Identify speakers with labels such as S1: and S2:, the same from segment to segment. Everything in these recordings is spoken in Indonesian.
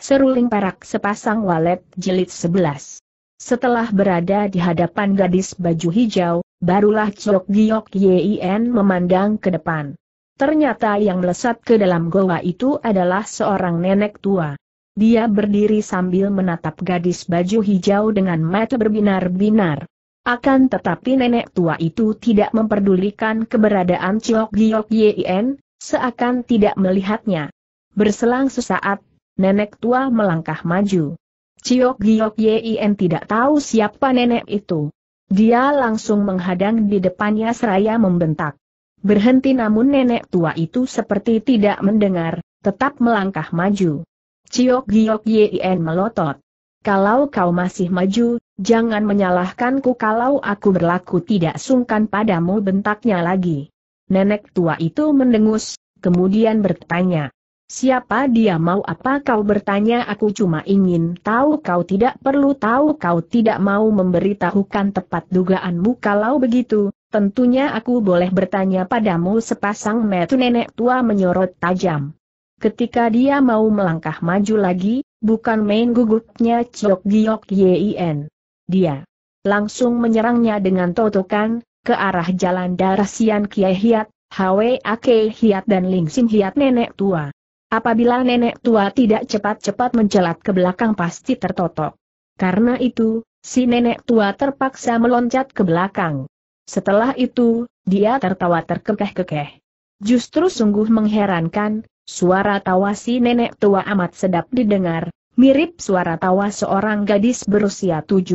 S1: seruling perak sepasang walet jilid 11. Setelah berada di hadapan gadis baju hijau, barulah Chok Giok Yien memandang ke depan. Ternyata yang melesat ke dalam goa itu adalah seorang nenek tua. Dia berdiri sambil menatap gadis baju hijau dengan mata berbinar-binar. Akan tetapi nenek tua itu tidak memperdulikan keberadaan Chok Giok Yien, seakan tidak melihatnya. Berselang sesaat, nenek tua melangkah maju. Ciok Giok Yin tidak tahu siapa nenek itu. Dia langsung menghadang di depannya seraya membentak. Berhenti namun nenek tua itu seperti tidak mendengar, tetap melangkah maju. Ciok Giok Yin melotot. Kalau kau masih maju, jangan menyalahkanku kalau aku berlaku tidak sungkan padamu bentaknya lagi. Nenek tua itu mendengus, kemudian bertanya. Siapa dia mau apa kau bertanya aku cuma ingin tahu kau tidak perlu tahu kau tidak mau memberitahukan tepat dugaanmu kalau begitu, tentunya aku boleh bertanya padamu sepasang metu nenek tua menyorot tajam. Ketika dia mau melangkah maju lagi, bukan main gugupnya Ciok Giok Yin. Dia langsung menyerangnya dengan totokan, ke arah jalan darah Sian Kiai Hiat, Hwe Ake Hiat dan Ling Sin Hiat nenek tua. Apabila nenek tua tidak cepat-cepat mencelat ke belakang pasti tertotok. Karena itu, si nenek tua terpaksa meloncat ke belakang. Setelah itu, dia tertawa terkekeh-kekeh. Justru sungguh mengherankan, suara tawa si nenek tua amat sedap didengar, mirip suara tawa seorang gadis berusia 17,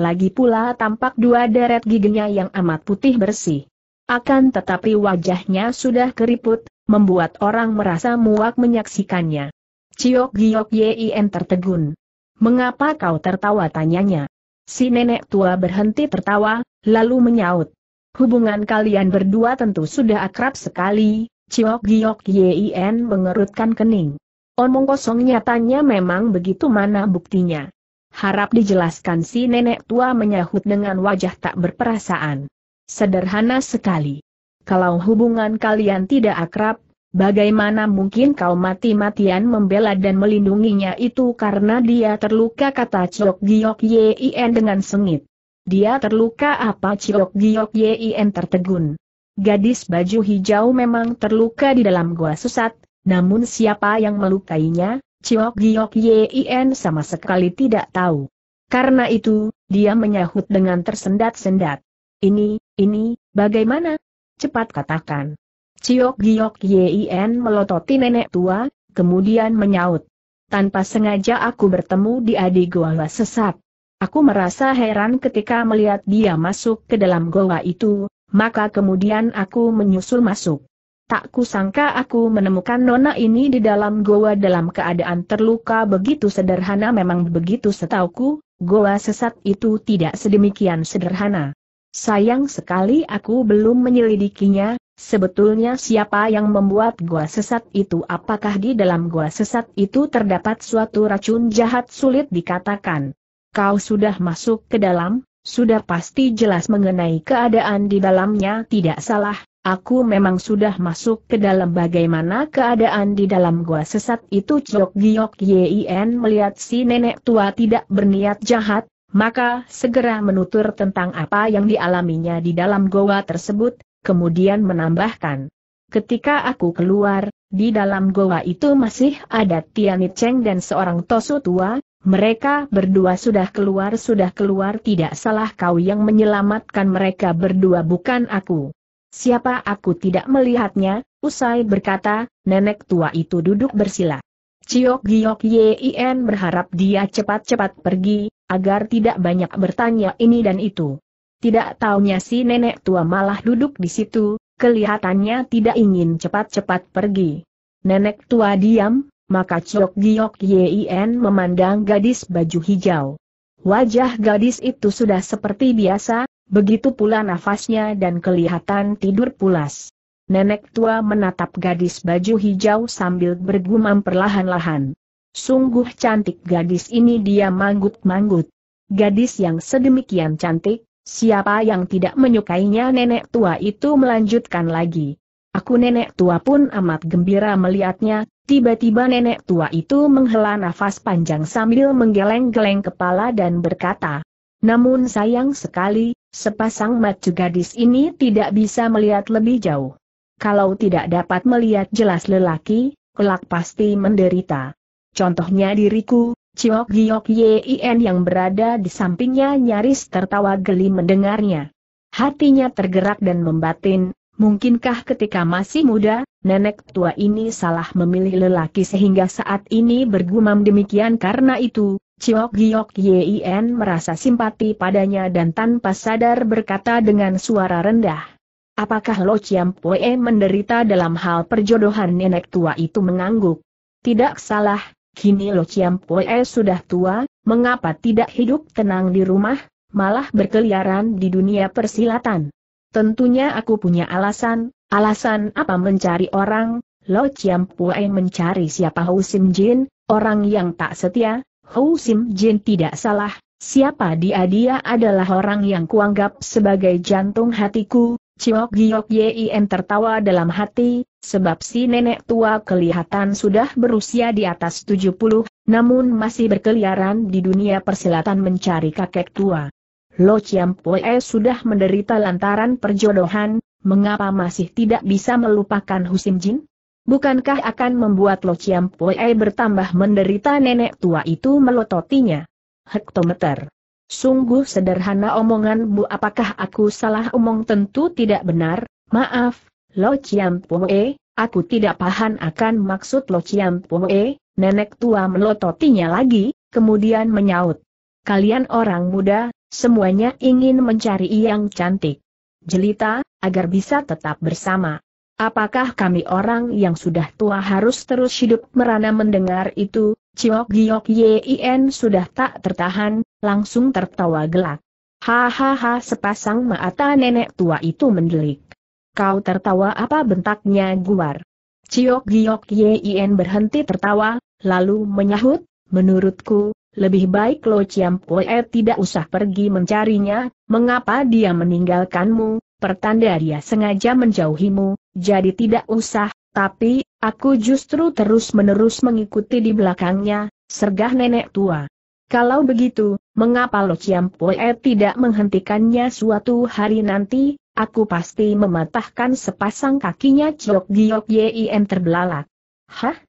S1: lagi pula tampak dua deret giginya yang amat putih bersih. Akan tetapi wajahnya sudah keriput, membuat orang merasa muak menyaksikannya. Ciok Giok Yin tertegun. Mengapa kau tertawa tanyanya? Si nenek tua berhenti tertawa, lalu menyaut. Hubungan kalian berdua tentu sudah akrab sekali, Ciok Giok Yin mengerutkan kening. Omong kosong nyatanya memang begitu mana buktinya. Harap dijelaskan si nenek tua menyahut dengan wajah tak berperasaan. Sederhana sekali kalau hubungan kalian tidak akrab, bagaimana mungkin kau mati-matian membela dan melindunginya itu karena dia terluka kata Chok Giok Yin dengan sengit. Dia terluka apa Chok Giok Yin tertegun. Gadis baju hijau memang terluka di dalam gua susat, namun siapa yang melukainya, Ciok Giok Yin sama sekali tidak tahu. Karena itu, dia menyahut dengan tersendat-sendat. Ini, ini, bagaimana? Cepat katakan. Ciok Giok Yin melototi nenek tua, kemudian menyaut. Tanpa sengaja aku bertemu di adi goa sesat. Aku merasa heran ketika melihat dia masuk ke dalam goa itu, maka kemudian aku menyusul masuk. Tak kusangka aku menemukan nona ini di dalam goa dalam keadaan terluka begitu sederhana memang begitu setauku, goa sesat itu tidak sedemikian sederhana. Sayang sekali aku belum menyelidikinya, sebetulnya siapa yang membuat gua sesat itu apakah di dalam gua sesat itu terdapat suatu racun jahat sulit dikatakan. Kau sudah masuk ke dalam, sudah pasti jelas mengenai keadaan di dalamnya tidak salah, Aku memang sudah masuk ke dalam bagaimana keadaan di dalam gua sesat itu Chok Giyok Yien melihat si nenek tua tidak berniat jahat, maka segera menutur tentang apa yang dialaminya di dalam goa tersebut, kemudian menambahkan. Ketika aku keluar, di dalam goa itu masih ada Tianit Cheng dan seorang Tosu tua, mereka berdua sudah keluar sudah keluar tidak salah kau yang menyelamatkan mereka berdua bukan aku. Siapa aku tidak melihatnya, usai berkata, nenek tua itu duduk bersila. Ciok Giok Yin berharap dia cepat-cepat pergi, agar tidak banyak bertanya ini dan itu. Tidak taunya si nenek tua malah duduk di situ, kelihatannya tidak ingin cepat-cepat pergi. Nenek tua diam, maka Chok Giok Yin memandang gadis baju hijau. Wajah gadis itu sudah seperti biasa, begitu pula nafasnya dan kelihatan tidur pulas. Nenek tua menatap gadis baju hijau sambil bergumam perlahan-lahan. Sungguh cantik gadis ini dia manggut-manggut. Gadis yang sedemikian cantik, siapa yang tidak menyukainya nenek tua itu melanjutkan lagi. Aku nenek tua pun amat gembira melihatnya, tiba-tiba nenek tua itu menghela nafas panjang sambil menggeleng-geleng kepala dan berkata, Namun sayang sekali, sepasang mata gadis ini tidak bisa melihat lebih jauh. Kalau tidak dapat melihat jelas lelaki, kelak pasti menderita. Contohnya diriku, Ciok Giok Yien yang berada di sampingnya nyaris tertawa geli mendengarnya. Hatinya tergerak dan membatin, mungkinkah ketika masih muda, nenek tua ini salah memilih lelaki sehingga saat ini bergumam demikian karena itu, Ciok Giok Yien merasa simpati padanya dan tanpa sadar berkata dengan suara rendah. Apakah Lo Chiam Pue menderita dalam hal perjodohan nenek tua itu mengangguk? Tidak salah, Kini Lo Chiam Poe sudah tua, mengapa tidak hidup tenang di rumah, malah berkeliaran di dunia persilatan? Tentunya aku punya alasan, alasan apa mencari orang, Lo Chiam Poe mencari siapa Hou Sim Jin, orang yang tak setia, Hou Sim Jin tidak salah, siapa dia dia adalah orang yang kuanggap sebagai jantung hatiku, Chiok Giok Yin tertawa dalam hati, sebab si nenek tua kelihatan sudah berusia di atas 70, namun masih berkeliaran di dunia persilatan mencari kakek tua. Lo Poe sudah menderita lantaran perjodohan, mengapa masih tidak bisa melupakan Husim Jin? Bukankah akan membuat Lo Poe bertambah menderita nenek tua itu melototinya? Hektometer. Sungguh sederhana omongan bu apakah aku salah omong tentu tidak benar, maaf, Lo Chiam Poe, aku tidak paham akan maksud Lo Chiam Poe, nenek tua melototinya lagi, kemudian menyaut. Kalian orang muda, semuanya ingin mencari yang cantik. Jelita, agar bisa tetap bersama. Apakah kami orang yang sudah tua harus terus hidup merana mendengar itu? Ciok Giok Yin sudah tak tertahan, langsung tertawa gelak. Hahaha sepasang mata nenek tua itu mendelik. Kau tertawa apa bentaknya Guar? Ciok Giok Yin berhenti tertawa, lalu menyahut, menurutku, lebih baik Lo Chiam Pue tidak usah pergi mencarinya, mengapa dia meninggalkanmu, pertanda dia sengaja menjauhimu, jadi tidak usah, tapi, aku justru terus-menerus mengikuti di belakangnya, sergah nenek tua. Kalau begitu, mengapa Lo Chiam Pue tidak menghentikannya suatu hari nanti, Aku pasti mematahkan sepasang kakinya Ciok Giok Yim terbelalak. Hah?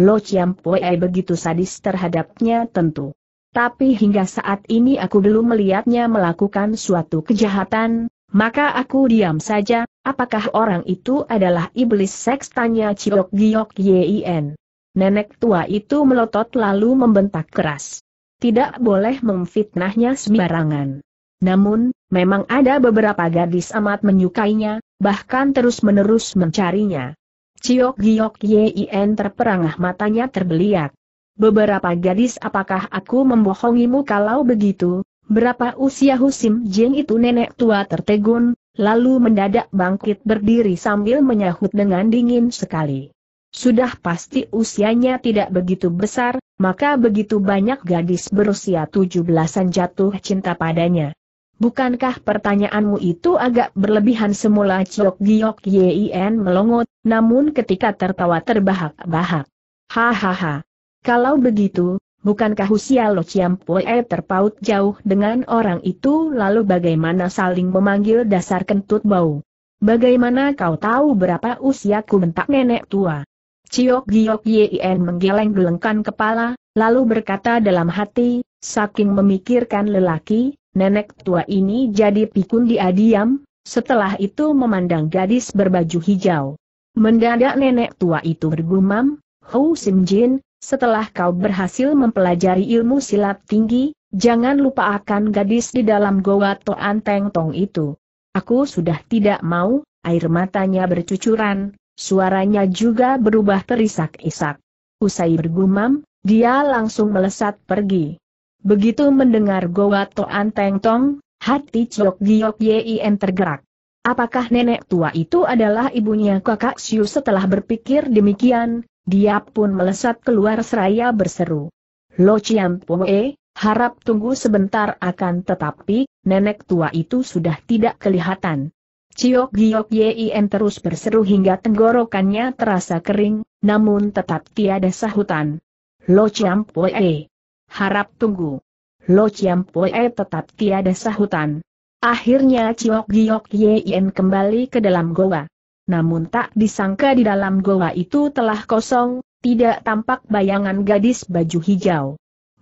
S1: Lo Chiam Pue begitu sadis terhadapnya tentu. Tapi hingga saat ini aku belum melihatnya melakukan suatu kejahatan, maka aku diam saja, apakah orang itu adalah iblis seks tanya Giok Yim. Nenek tua itu melotot lalu membentak keras. Tidak boleh memfitnahnya sembarangan. Namun, memang ada beberapa gadis amat menyukainya, bahkan terus-menerus mencarinya. Ciok Giok Yin terperangah matanya terbeliak. Beberapa gadis apakah aku membohongimu kalau begitu? Berapa usia Husim Jing itu nenek tua tertegun, lalu mendadak bangkit berdiri sambil menyahut dengan dingin sekali. Sudah pasti usianya tidak begitu besar, maka begitu banyak gadis berusia tujuh belasan jatuh cinta padanya. Bukankah pertanyaanmu itu agak berlebihan semula Ciok Giok Yin melongot, namun ketika tertawa terbahak-bahak. Hahaha. Kalau begitu, bukankah usia Lo Chiam Pue terpaut jauh dengan orang itu lalu bagaimana saling memanggil dasar kentut bau? Bagaimana kau tahu berapa usiaku bentak nenek tua? Ciok Giok Yin menggeleng-gelengkan kepala, lalu berkata dalam hati, saking memikirkan lelaki, Nenek tua ini jadi pikun dia diam, setelah itu memandang gadis berbaju hijau. Mendadak nenek tua itu bergumam, Hou Simjin, setelah kau berhasil mempelajari ilmu silat tinggi, jangan lupa akan gadis di dalam goa Toan anteng Tong itu. Aku sudah tidak mau, air matanya bercucuran, suaranya juga berubah terisak-isak. Usai bergumam, dia langsung melesat pergi. Begitu mendengar Goa Toan Teng Tong, hati Chok Giok Yien tergerak. Apakah nenek tua itu adalah ibunya kakak Siu setelah berpikir demikian, dia pun melesat keluar seraya berseru. Lo Chiam E, harap tunggu sebentar akan tetapi, nenek tua itu sudah tidak kelihatan. Chok Giok Yien terus berseru hingga tenggorokannya terasa kering, namun tetap tiada sahutan. Lo Chiam E. Harap tunggu. Lo Chiam Poe tetap tiada sahutan. Akhirnya Ciok Giok Yen kembali ke dalam goa. Namun tak disangka di dalam goa itu telah kosong, tidak tampak bayangan gadis baju hijau.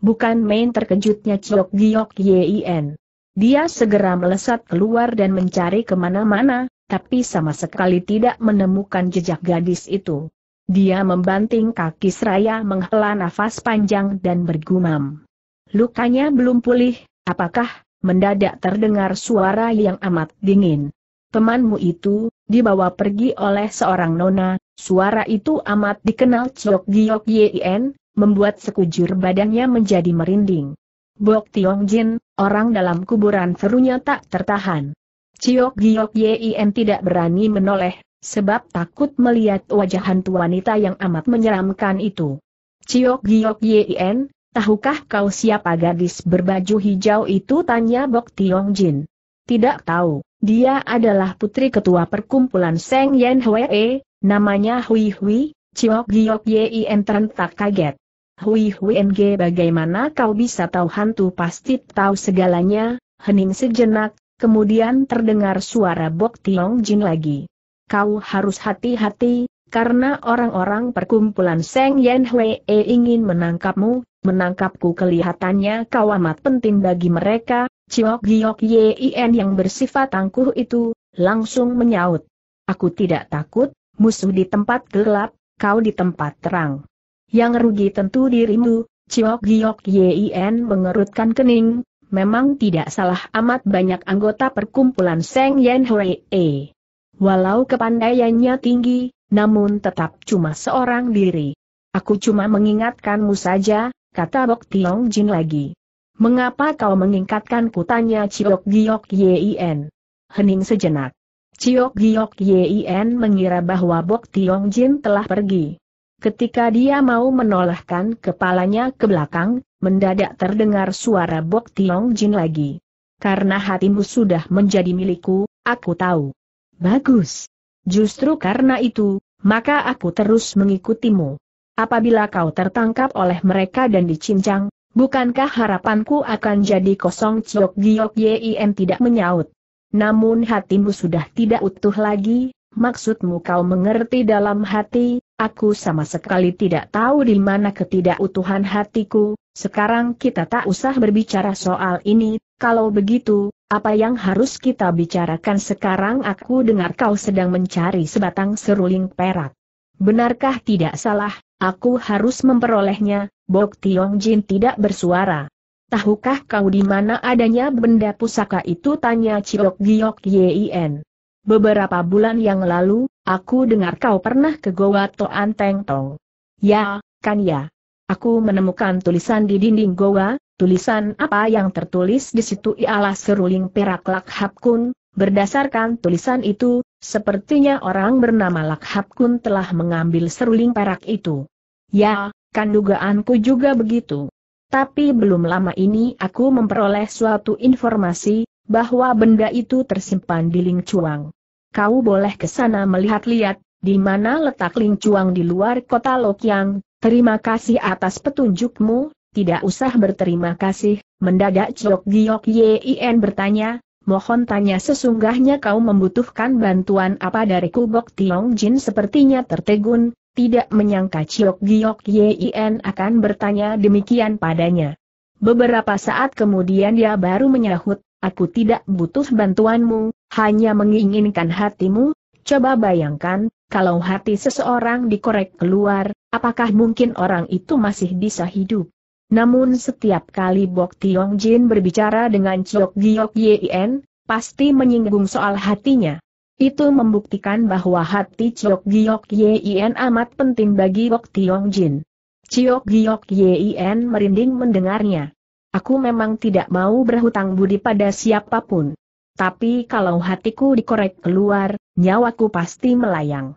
S1: Bukan main terkejutnya Ciok Giok Yen. Dia segera melesat keluar dan mencari kemana-mana, tapi sama sekali tidak menemukan jejak gadis itu. Dia membanting kaki seraya menghela nafas panjang dan bergumam. Lukanya belum pulih, apakah, mendadak terdengar suara yang amat dingin. Temanmu itu, dibawa pergi oleh seorang nona, suara itu amat dikenal Chok Giok Yin, membuat sekujur badannya menjadi merinding. Bok Tiong Jin, orang dalam kuburan serunya tak tertahan. Ciok Giok Yin tidak berani menoleh, sebab takut melihat wajah hantu wanita yang amat menyeramkan itu. Ciok Giok Yin, tahukah kau siapa gadis berbaju hijau itu tanya Bok Tiong Jin. Tidak tahu, dia adalah putri ketua perkumpulan Seng Yen Hwee, namanya Hui Hui, Ciok Giok Yin terentak kaget. Hui Hui NG bagaimana kau bisa tahu hantu pasti tahu segalanya, hening sejenak, kemudian terdengar suara Bok Tiong Jin lagi kau harus hati-hati, karena orang-orang perkumpulan Seng Yen Hwee ingin menangkapmu, menangkapku kelihatannya kau amat penting bagi mereka, Ciok Giok Yin yang bersifat angkuh itu, langsung menyaut. Aku tidak takut, musuh di tempat gelap, kau di tempat terang. Yang rugi tentu dirimu, Ciok Giok Yin mengerutkan kening, memang tidak salah amat banyak anggota perkumpulan Seng Yen Hwee. Walau kepandaiannya tinggi, namun tetap cuma seorang diri. Aku cuma mengingatkanmu saja, kata Bok Tiong Jin lagi. Mengapa kau mengingatkanku tanya Ciok Giok Yin? Hening sejenak. Ciok Giok Yin mengira bahwa Bok Tiong Jin telah pergi. Ketika dia mau menolehkan kepalanya ke belakang, mendadak terdengar suara Bok Tiong Jin lagi. Karena hatimu sudah menjadi milikku, aku tahu. Bagus. Justru karena itu, maka aku terus mengikutimu. Apabila kau tertangkap oleh mereka dan dicincang, bukankah harapanku akan jadi kosong Ciok Giok Yim tidak menyaut. Namun hatimu sudah tidak utuh lagi, maksudmu kau mengerti dalam hati, aku sama sekali tidak tahu di mana ketidakutuhan hatiku, sekarang kita tak usah berbicara soal ini, kalau begitu, apa yang harus kita bicarakan sekarang aku dengar kau sedang mencari sebatang seruling perak. Benarkah tidak salah, aku harus memperolehnya, Bok Tiong Jin tidak bersuara. Tahukah kau di mana adanya benda pusaka itu tanya Ciok Giok Yien. Beberapa bulan yang lalu, aku dengar kau pernah ke Goa Toan Teng Tong. Ya, kan ya. Aku menemukan tulisan di dinding Goa, Tulisan apa yang tertulis di situ ialah seruling perak Lakhap Kun, berdasarkan tulisan itu, sepertinya orang bernama Lakhap Kun telah mengambil seruling perak itu. Ya, kan dugaanku juga begitu. Tapi belum lama ini aku memperoleh suatu informasi, bahwa benda itu tersimpan di Ling Cuang. Kau boleh ke sana melihat-lihat, di mana letak Ling Cuang di luar kota Lokyang. terima kasih atas petunjukmu, tidak usah berterima kasih, mendadak Chok Giok Yin bertanya, mohon tanya sesungguhnya kau membutuhkan bantuan apa dari Kubok Tiong Jin sepertinya tertegun, tidak menyangka Chok Giok Yin akan bertanya demikian padanya. Beberapa saat kemudian dia baru menyahut, aku tidak butuh bantuanmu, hanya menginginkan hatimu, coba bayangkan, kalau hati seseorang dikorek keluar, apakah mungkin orang itu masih bisa hidup? Namun setiap kali Bok Tiong Jin berbicara dengan Chok Giok Yien, pasti menyinggung soal hatinya. Itu membuktikan bahwa hati Chok Giok Yien amat penting bagi Bok Tiong Jin. Chok Giok Yien merinding mendengarnya. Aku memang tidak mau berhutang budi pada siapapun. Tapi kalau hatiku dikorek keluar, nyawaku pasti melayang.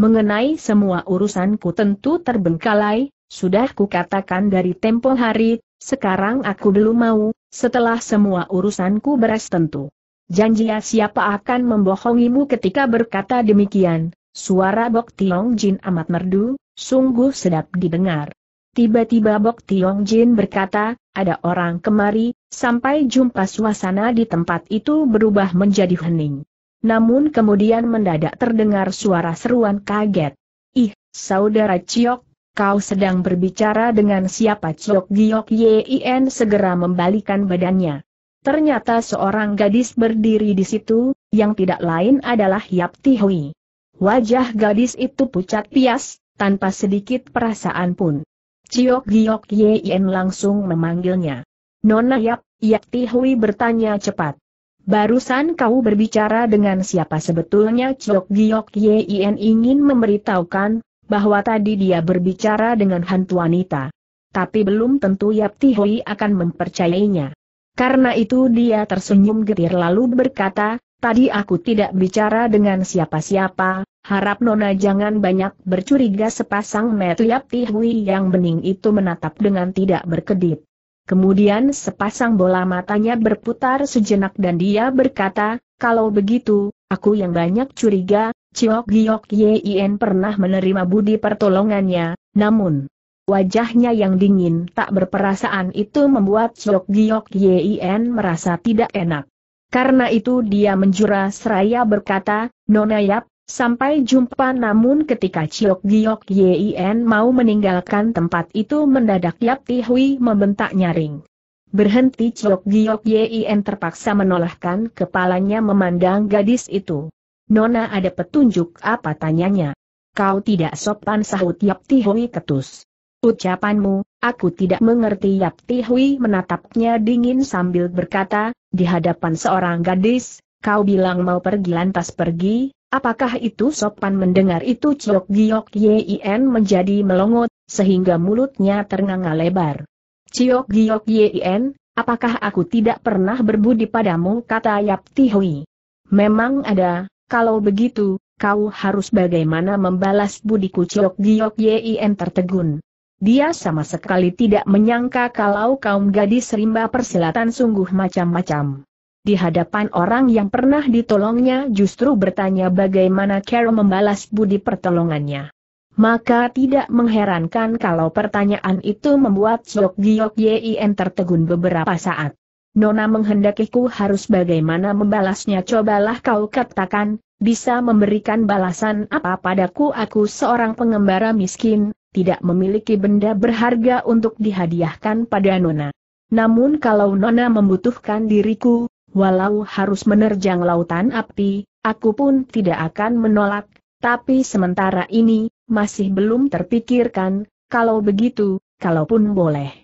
S1: Mengenai semua urusanku tentu terbengkalai, sudah kukatakan dari tempo hari, sekarang aku belum mau, setelah semua urusanku beres tentu. Janji ya siapa akan membohongimu ketika berkata demikian, suara Bok Tiong Jin amat merdu, sungguh sedap didengar. Tiba-tiba Bok Tiong Jin berkata, ada orang kemari, sampai jumpa suasana di tempat itu berubah menjadi hening. Namun kemudian mendadak terdengar suara seruan kaget. Ih, saudara Ciok, kau sedang berbicara dengan siapa Chok Giok Yin segera membalikan badannya. Ternyata seorang gadis berdiri di situ, yang tidak lain adalah Yap Tihui. Wajah gadis itu pucat pias, tanpa sedikit perasaan pun. Ciok Giok Yin langsung memanggilnya. Nona Yap, Yap Tihui bertanya cepat. Barusan kau berbicara dengan siapa sebetulnya Ciok Giok Yin ingin memberitahukan, bahwa tadi dia berbicara dengan hantu wanita. Tapi belum tentu Yap Hui akan mempercayainya. Karena itu dia tersenyum getir lalu berkata, tadi aku tidak bicara dengan siapa-siapa, harap Nona jangan banyak bercuriga sepasang met Yap Hui yang bening itu menatap dengan tidak berkedip. Kemudian sepasang bola matanya berputar sejenak dan dia berkata, kalau begitu, aku yang banyak curiga, Chiok Giok Yien pernah menerima budi pertolongannya, namun wajahnya yang dingin tak berperasaan itu membuat Chiok Giok Yien merasa tidak enak. Karena itu dia menjura seraya berkata, Nona Yap, sampai jumpa namun ketika Ciok Giok Yien mau meninggalkan tempat itu mendadak Yap Tihui membentak nyaring. Berhenti Ciok Giok Yien terpaksa menolakkan kepalanya memandang gadis itu. Nona ada petunjuk apa tanyanya? Kau tidak sopan sahut Yap Tihui ketus. Ucapanmu, aku tidak mengerti Yap Tihui menatapnya dingin sambil berkata, di hadapan seorang gadis, kau bilang mau pergi lantas pergi, apakah itu sopan mendengar itu Ciok Giok Yien menjadi melongot, sehingga mulutnya ternganga lebar. Ciok Giok Yien, apakah aku tidak pernah berbudi padamu kata Yap Tihui. Memang ada, kalau begitu, kau harus bagaimana membalas Budi? Ciok Giok Yin tertegun. Dia sama sekali tidak menyangka kalau kaum gadis rimba persilatan sungguh macam-macam. Di hadapan orang yang pernah ditolongnya justru bertanya bagaimana Carol membalas budi pertolongannya. Maka tidak mengherankan kalau pertanyaan itu membuat Sok Giok Yin tertegun beberapa saat. Nona menghendakiku harus bagaimana membalasnya cobalah kau katakan, bisa memberikan balasan apa padaku aku seorang pengembara miskin, tidak memiliki benda berharga untuk dihadiahkan pada Nona. Namun kalau Nona membutuhkan diriku, walau harus menerjang lautan api, aku pun tidak akan menolak, tapi sementara ini, masih belum terpikirkan, kalau begitu, kalaupun boleh.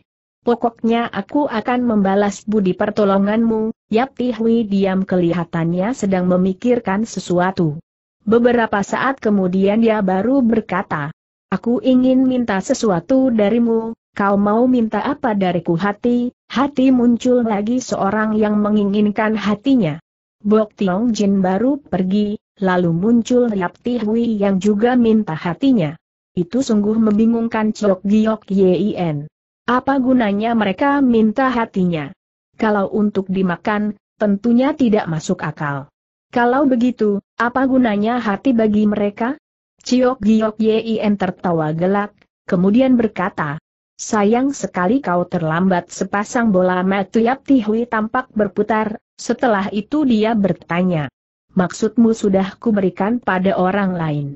S1: Pokoknya aku akan membalas budi pertolonganmu, Yap Hui. diam kelihatannya sedang memikirkan sesuatu. Beberapa saat kemudian dia baru berkata, Aku ingin minta sesuatu darimu, kau mau minta apa dariku hati, hati muncul lagi seorang yang menginginkan hatinya. Bok Tiong Jin baru pergi, lalu muncul Yap Hui yang juga minta hatinya. Itu sungguh membingungkan Chok Giok Yin. Apa gunanya mereka minta hatinya? Kalau untuk dimakan, tentunya tidak masuk akal. Kalau begitu, apa gunanya hati bagi mereka? Ciok Giok Yin tertawa gelak, kemudian berkata, Sayang sekali kau terlambat sepasang bola mata Yap Tihui tampak berputar, setelah itu dia bertanya. Maksudmu sudah kuberikan pada orang lain.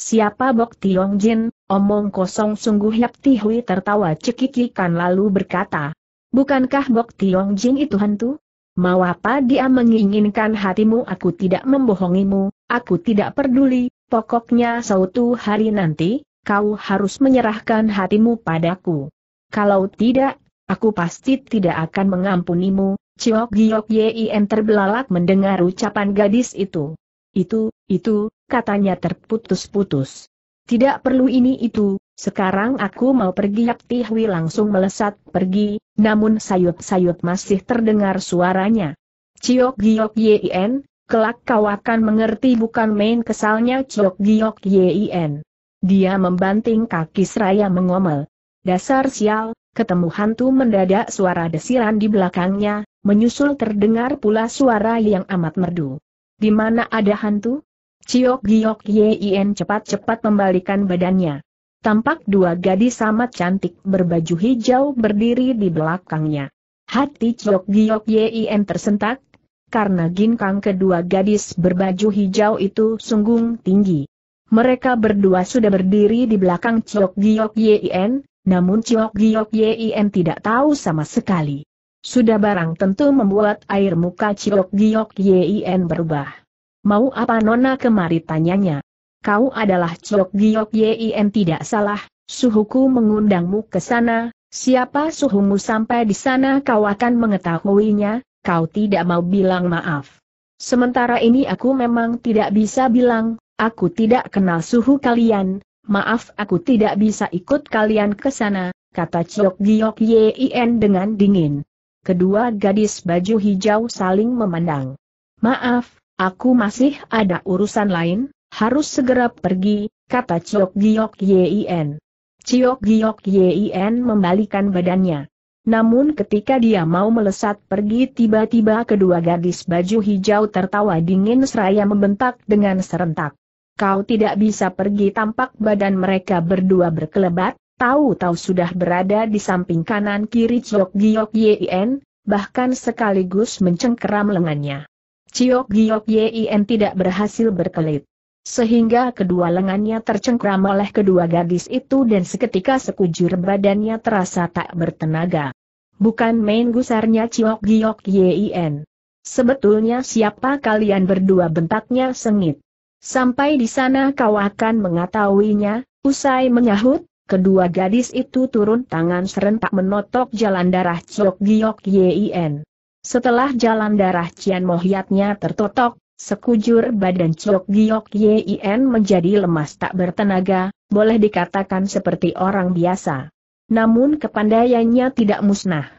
S1: Siapa Bok Tiong Jin, Omong kosong sungguh Yap Tihui tertawa cekikikan lalu berkata, Bukankah Bok Tiong Jin itu hantu? Mau apa dia menginginkan hatimu aku tidak membohongimu, aku tidak peduli, pokoknya suatu hari nanti, kau harus menyerahkan hatimu padaku. Kalau tidak, aku pasti tidak akan mengampunimu, Ciok Giok Yien terbelalak mendengar ucapan gadis itu. Itu, itu, katanya terputus-putus. Tidak perlu ini itu, sekarang aku mau pergi Yap Tihwi langsung melesat pergi, namun sayut-sayut masih terdengar suaranya. Ciok Giok Yien, kelak kau akan mengerti bukan main kesalnya Ciok Giok Yien. Dia membanting kaki seraya mengomel. Dasar sial, ketemu hantu mendadak suara desiran di belakangnya, menyusul terdengar pula suara yang amat merdu. Di mana ada hantu? Ciok Giok Yin cepat-cepat membalikan badannya. Tampak dua gadis sama cantik berbaju hijau berdiri di belakangnya. Hati Ciok Giok Yin tersentak, karena ginkang kedua gadis berbaju hijau itu sungguh tinggi. Mereka berdua sudah berdiri di belakang Ciok Giok Yin, namun Ciok Giok Yin tidak tahu sama sekali. Sudah barang tentu membuat air muka Ciok Giok Yin berubah. Mau apa nona kemari tanyanya? Kau adalah Chok Giok Yin tidak salah, suhuku mengundangmu ke sana, siapa suhumu sampai di sana kau akan mengetahuinya, kau tidak mau bilang maaf. Sementara ini aku memang tidak bisa bilang, aku tidak kenal suhu kalian, maaf aku tidak bisa ikut kalian ke sana, kata Chok Giok Yin dengan dingin. Kedua gadis baju hijau saling memandang. Maaf, Aku masih ada urusan lain, harus segera pergi, kata Ciok Giok Yien. Ciok Giok Yien membalikan badannya. Namun ketika dia mau melesat pergi tiba-tiba kedua gadis baju hijau tertawa dingin seraya membentak dengan serentak. Kau tidak bisa pergi tampak badan mereka berdua berkelebat, tahu-tahu sudah berada di samping kanan kiri Ciok Giok Yien, bahkan sekaligus mencengkeram lengannya. Ciok Giok Yin tidak berhasil berkelit. Sehingga kedua lengannya tercengkram oleh kedua gadis itu dan seketika sekujur badannya terasa tak bertenaga. Bukan main gusarnya Ciok Giok Yin. Sebetulnya siapa kalian berdua bentaknya sengit. Sampai di sana kau akan mengetahuinya, usai menyahut, kedua gadis itu turun tangan serentak menotok jalan darah Ciok Giok Yin. Setelah jalan darah Cian Mohiatnya tertotok, sekujur badan Chok Giok Yien menjadi lemas tak bertenaga, boleh dikatakan seperti orang biasa. Namun kepandaiannya tidak musnah.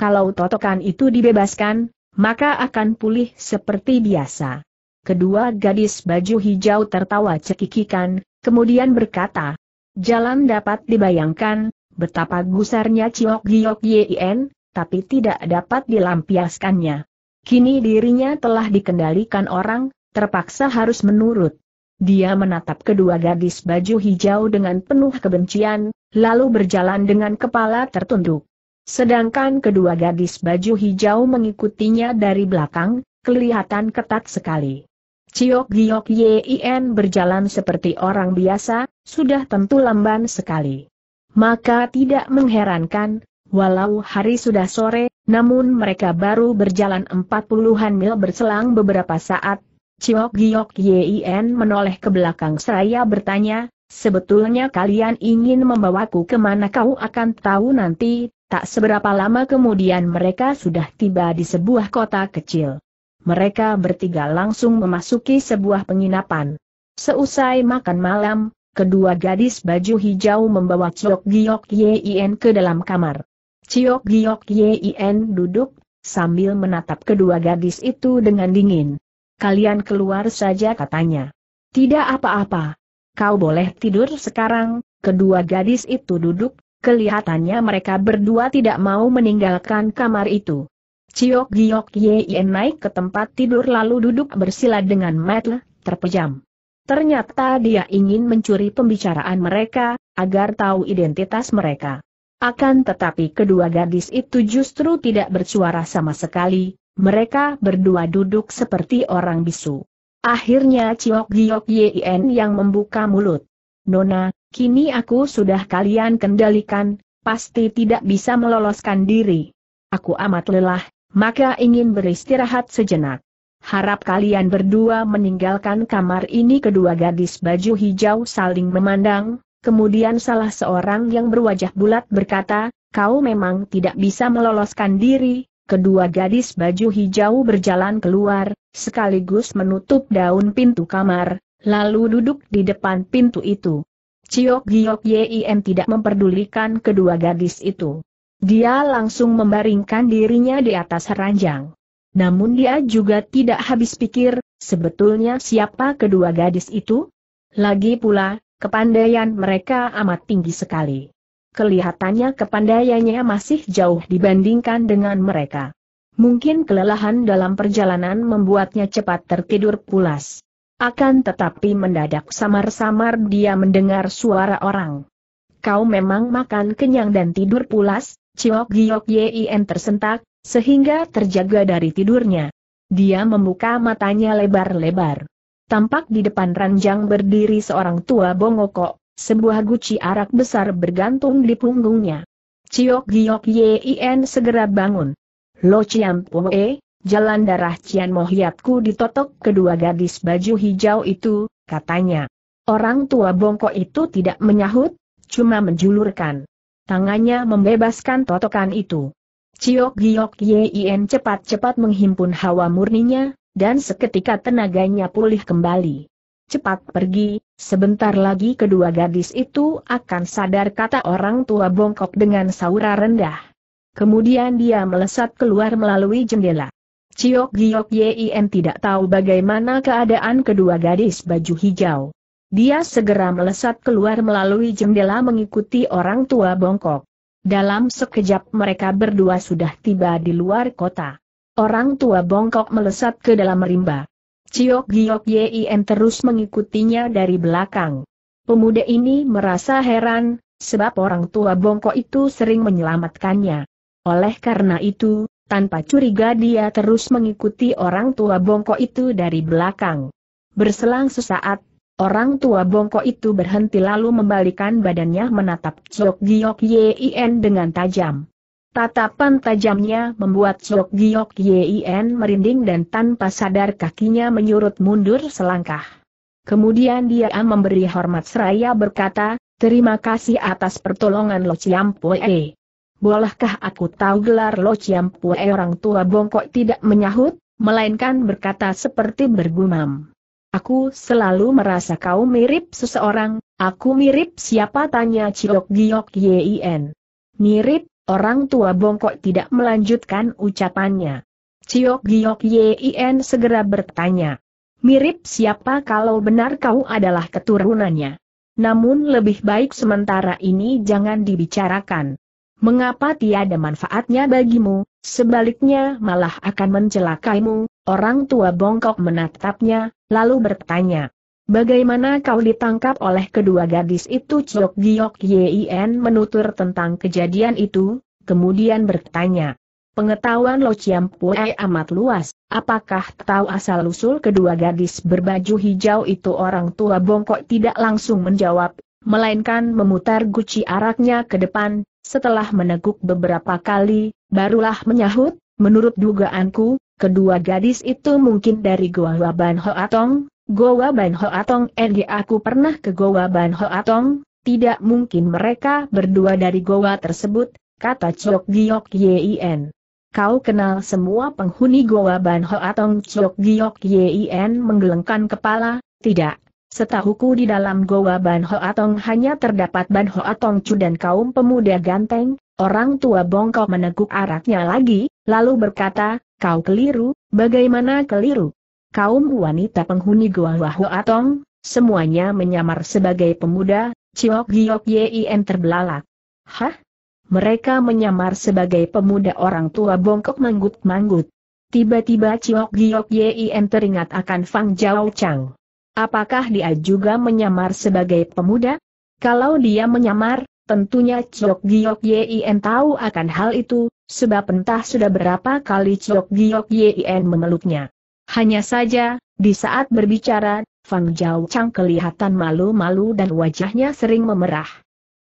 S1: Kalau totokan itu dibebaskan, maka akan pulih seperti biasa. Kedua gadis baju hijau tertawa cekikikan, kemudian berkata, Jalan dapat dibayangkan, betapa gusarnya Chok Giok Yien." tapi tidak dapat dilampiaskannya. Kini dirinya telah dikendalikan orang, terpaksa harus menurut. Dia menatap kedua gadis baju hijau dengan penuh kebencian, lalu berjalan dengan kepala tertunduk. Sedangkan kedua gadis baju hijau mengikutinya dari belakang, kelihatan ketat sekali. Ciok Giok Yin berjalan seperti orang biasa, sudah tentu lamban sekali. Maka tidak mengherankan, Walau hari sudah sore, namun mereka baru berjalan empat puluhan mil berselang beberapa saat. Ciok Giok Yien menoleh ke belakang seraya bertanya, sebetulnya kalian ingin membawaku kemana kau akan tahu nanti, tak seberapa lama kemudian mereka sudah tiba di sebuah kota kecil. Mereka bertiga langsung memasuki sebuah penginapan. Seusai makan malam, kedua gadis baju hijau membawa Ciok Giok Yien ke dalam kamar. Ciok Giok Yien duduk, sambil menatap kedua gadis itu dengan dingin. Kalian keluar saja katanya. Tidak apa-apa. Kau boleh tidur sekarang, kedua gadis itu duduk, kelihatannya mereka berdua tidak mau meninggalkan kamar itu. Ciok Giok Yien naik ke tempat tidur lalu duduk bersila dengan Matle, terpejam. Ternyata dia ingin mencuri pembicaraan mereka, agar tahu identitas mereka. Akan tetapi kedua gadis itu justru tidak bersuara sama sekali, mereka berdua duduk seperti orang bisu. Akhirnya Ciok Giok Yien yang membuka mulut. Nona, kini aku sudah kalian kendalikan, pasti tidak bisa meloloskan diri. Aku amat lelah, maka ingin beristirahat sejenak. Harap kalian berdua meninggalkan kamar ini kedua gadis baju hijau saling memandang, Kemudian salah seorang yang berwajah bulat berkata, kau memang tidak bisa meloloskan diri, kedua gadis baju hijau berjalan keluar, sekaligus menutup daun pintu kamar, lalu duduk di depan pintu itu. Ciok Giok Yim tidak memperdulikan kedua gadis itu. Dia langsung membaringkan dirinya di atas ranjang. Namun dia juga tidak habis pikir, sebetulnya siapa kedua gadis itu? Lagi pula, Kepandaian mereka amat tinggi sekali. Kelihatannya kepandaiannya masih jauh dibandingkan dengan mereka. Mungkin kelelahan dalam perjalanan membuatnya cepat tertidur pulas. Akan tetapi mendadak samar-samar dia mendengar suara orang. Kau memang makan kenyang dan tidur pulas, Ciok Giok Yien tersentak, sehingga terjaga dari tidurnya. Dia membuka matanya lebar-lebar tampak di depan ranjang berdiri seorang tua bongoko, sebuah guci arak besar bergantung di punggungnya. Ciok Giok Yin segera bangun. Lo Ciam Pue, jalan darah Cian Mohiatku ditotok kedua gadis baju hijau itu, katanya. Orang tua bongkok itu tidak menyahut, cuma menjulurkan. Tangannya membebaskan totokan itu. Ciok Giok Yin cepat-cepat menghimpun hawa murninya, dan seketika tenaganya pulih kembali. Cepat pergi, sebentar lagi kedua gadis itu akan sadar kata orang tua bongkok dengan saura rendah. Kemudian dia melesat keluar melalui jendela. Ciok Giok Yin tidak tahu bagaimana keadaan kedua gadis baju hijau. Dia segera melesat keluar melalui jendela mengikuti orang tua bongkok. Dalam sekejap mereka berdua sudah tiba di luar kota. Orang tua bongkok melesat ke dalam rimba. Ciok Giok Yin terus mengikutinya dari belakang. Pemuda ini merasa heran, sebab orang tua bongkok itu sering menyelamatkannya. Oleh karena itu, tanpa curiga dia terus mengikuti orang tua bongkok itu dari belakang. Berselang sesaat, orang tua bongkok itu berhenti lalu membalikan badannya menatap Ciok Giok Yin dengan tajam. Tatapan tajamnya membuat Sok Giok Yien merinding dan tanpa sadar kakinya menyurut mundur selangkah. Kemudian dia memberi hormat seraya berkata, Terima kasih atas pertolongan Lo Ciampue. Bolehkah aku tahu gelar Lo Ciampue orang tua bongkok tidak menyahut, melainkan berkata seperti bergumam. Aku selalu merasa kau mirip seseorang, aku mirip siapa tanya Ciok Giok Yien. Mirip, Orang tua bongkok tidak melanjutkan ucapannya. Ciok Giok Yin segera bertanya. Mirip siapa kalau benar kau adalah keturunannya? Namun lebih baik sementara ini jangan dibicarakan. Mengapa tiada manfaatnya bagimu, sebaliknya malah akan mencelakaimu, orang tua bongkok menatapnya, lalu bertanya. Bagaimana kau ditangkap oleh kedua gadis itu Chok Giok Yin menutur tentang kejadian itu, kemudian bertanya. Pengetahuan Lo Chiam Pue amat luas, apakah tahu asal-usul kedua gadis berbaju hijau itu orang tua bongkok tidak langsung menjawab, melainkan memutar guci araknya ke depan, setelah meneguk beberapa kali, barulah menyahut, menurut dugaanku, kedua gadis itu mungkin dari Gua Goa Ban Hoatong, Goa Ban Hoatong Edi aku pernah ke Goa Ban Hoatong, tidak mungkin mereka berdua dari goa tersebut, kata Chok Giok Yin. Kau kenal semua penghuni goa Ban Hoatong Chok Giok Yin menggelengkan kepala, tidak. Setahuku di dalam goa Ban Hoatong hanya terdapat Ban Hoatong Chu dan kaum pemuda ganteng, orang tua bongkok meneguk araknya lagi, lalu berkata, kau keliru, bagaimana keliru? kaum wanita penghuni gua Wahuatong, semuanya menyamar sebagai pemuda, Ciok Giok Yien terbelalak. Hah? Mereka menyamar sebagai pemuda orang tua bongkok manggut-manggut. Tiba-tiba Ciok Giok Yien teringat akan Fang Jiao Chang. Apakah dia juga menyamar sebagai pemuda? Kalau dia menyamar, Tentunya Ciok Giok Yien tahu akan hal itu, sebab entah sudah berapa kali Ciok Giok Yien memeluknya. Hanya saja, di saat berbicara, Fang Jiao Chang kelihatan malu-malu dan wajahnya sering memerah.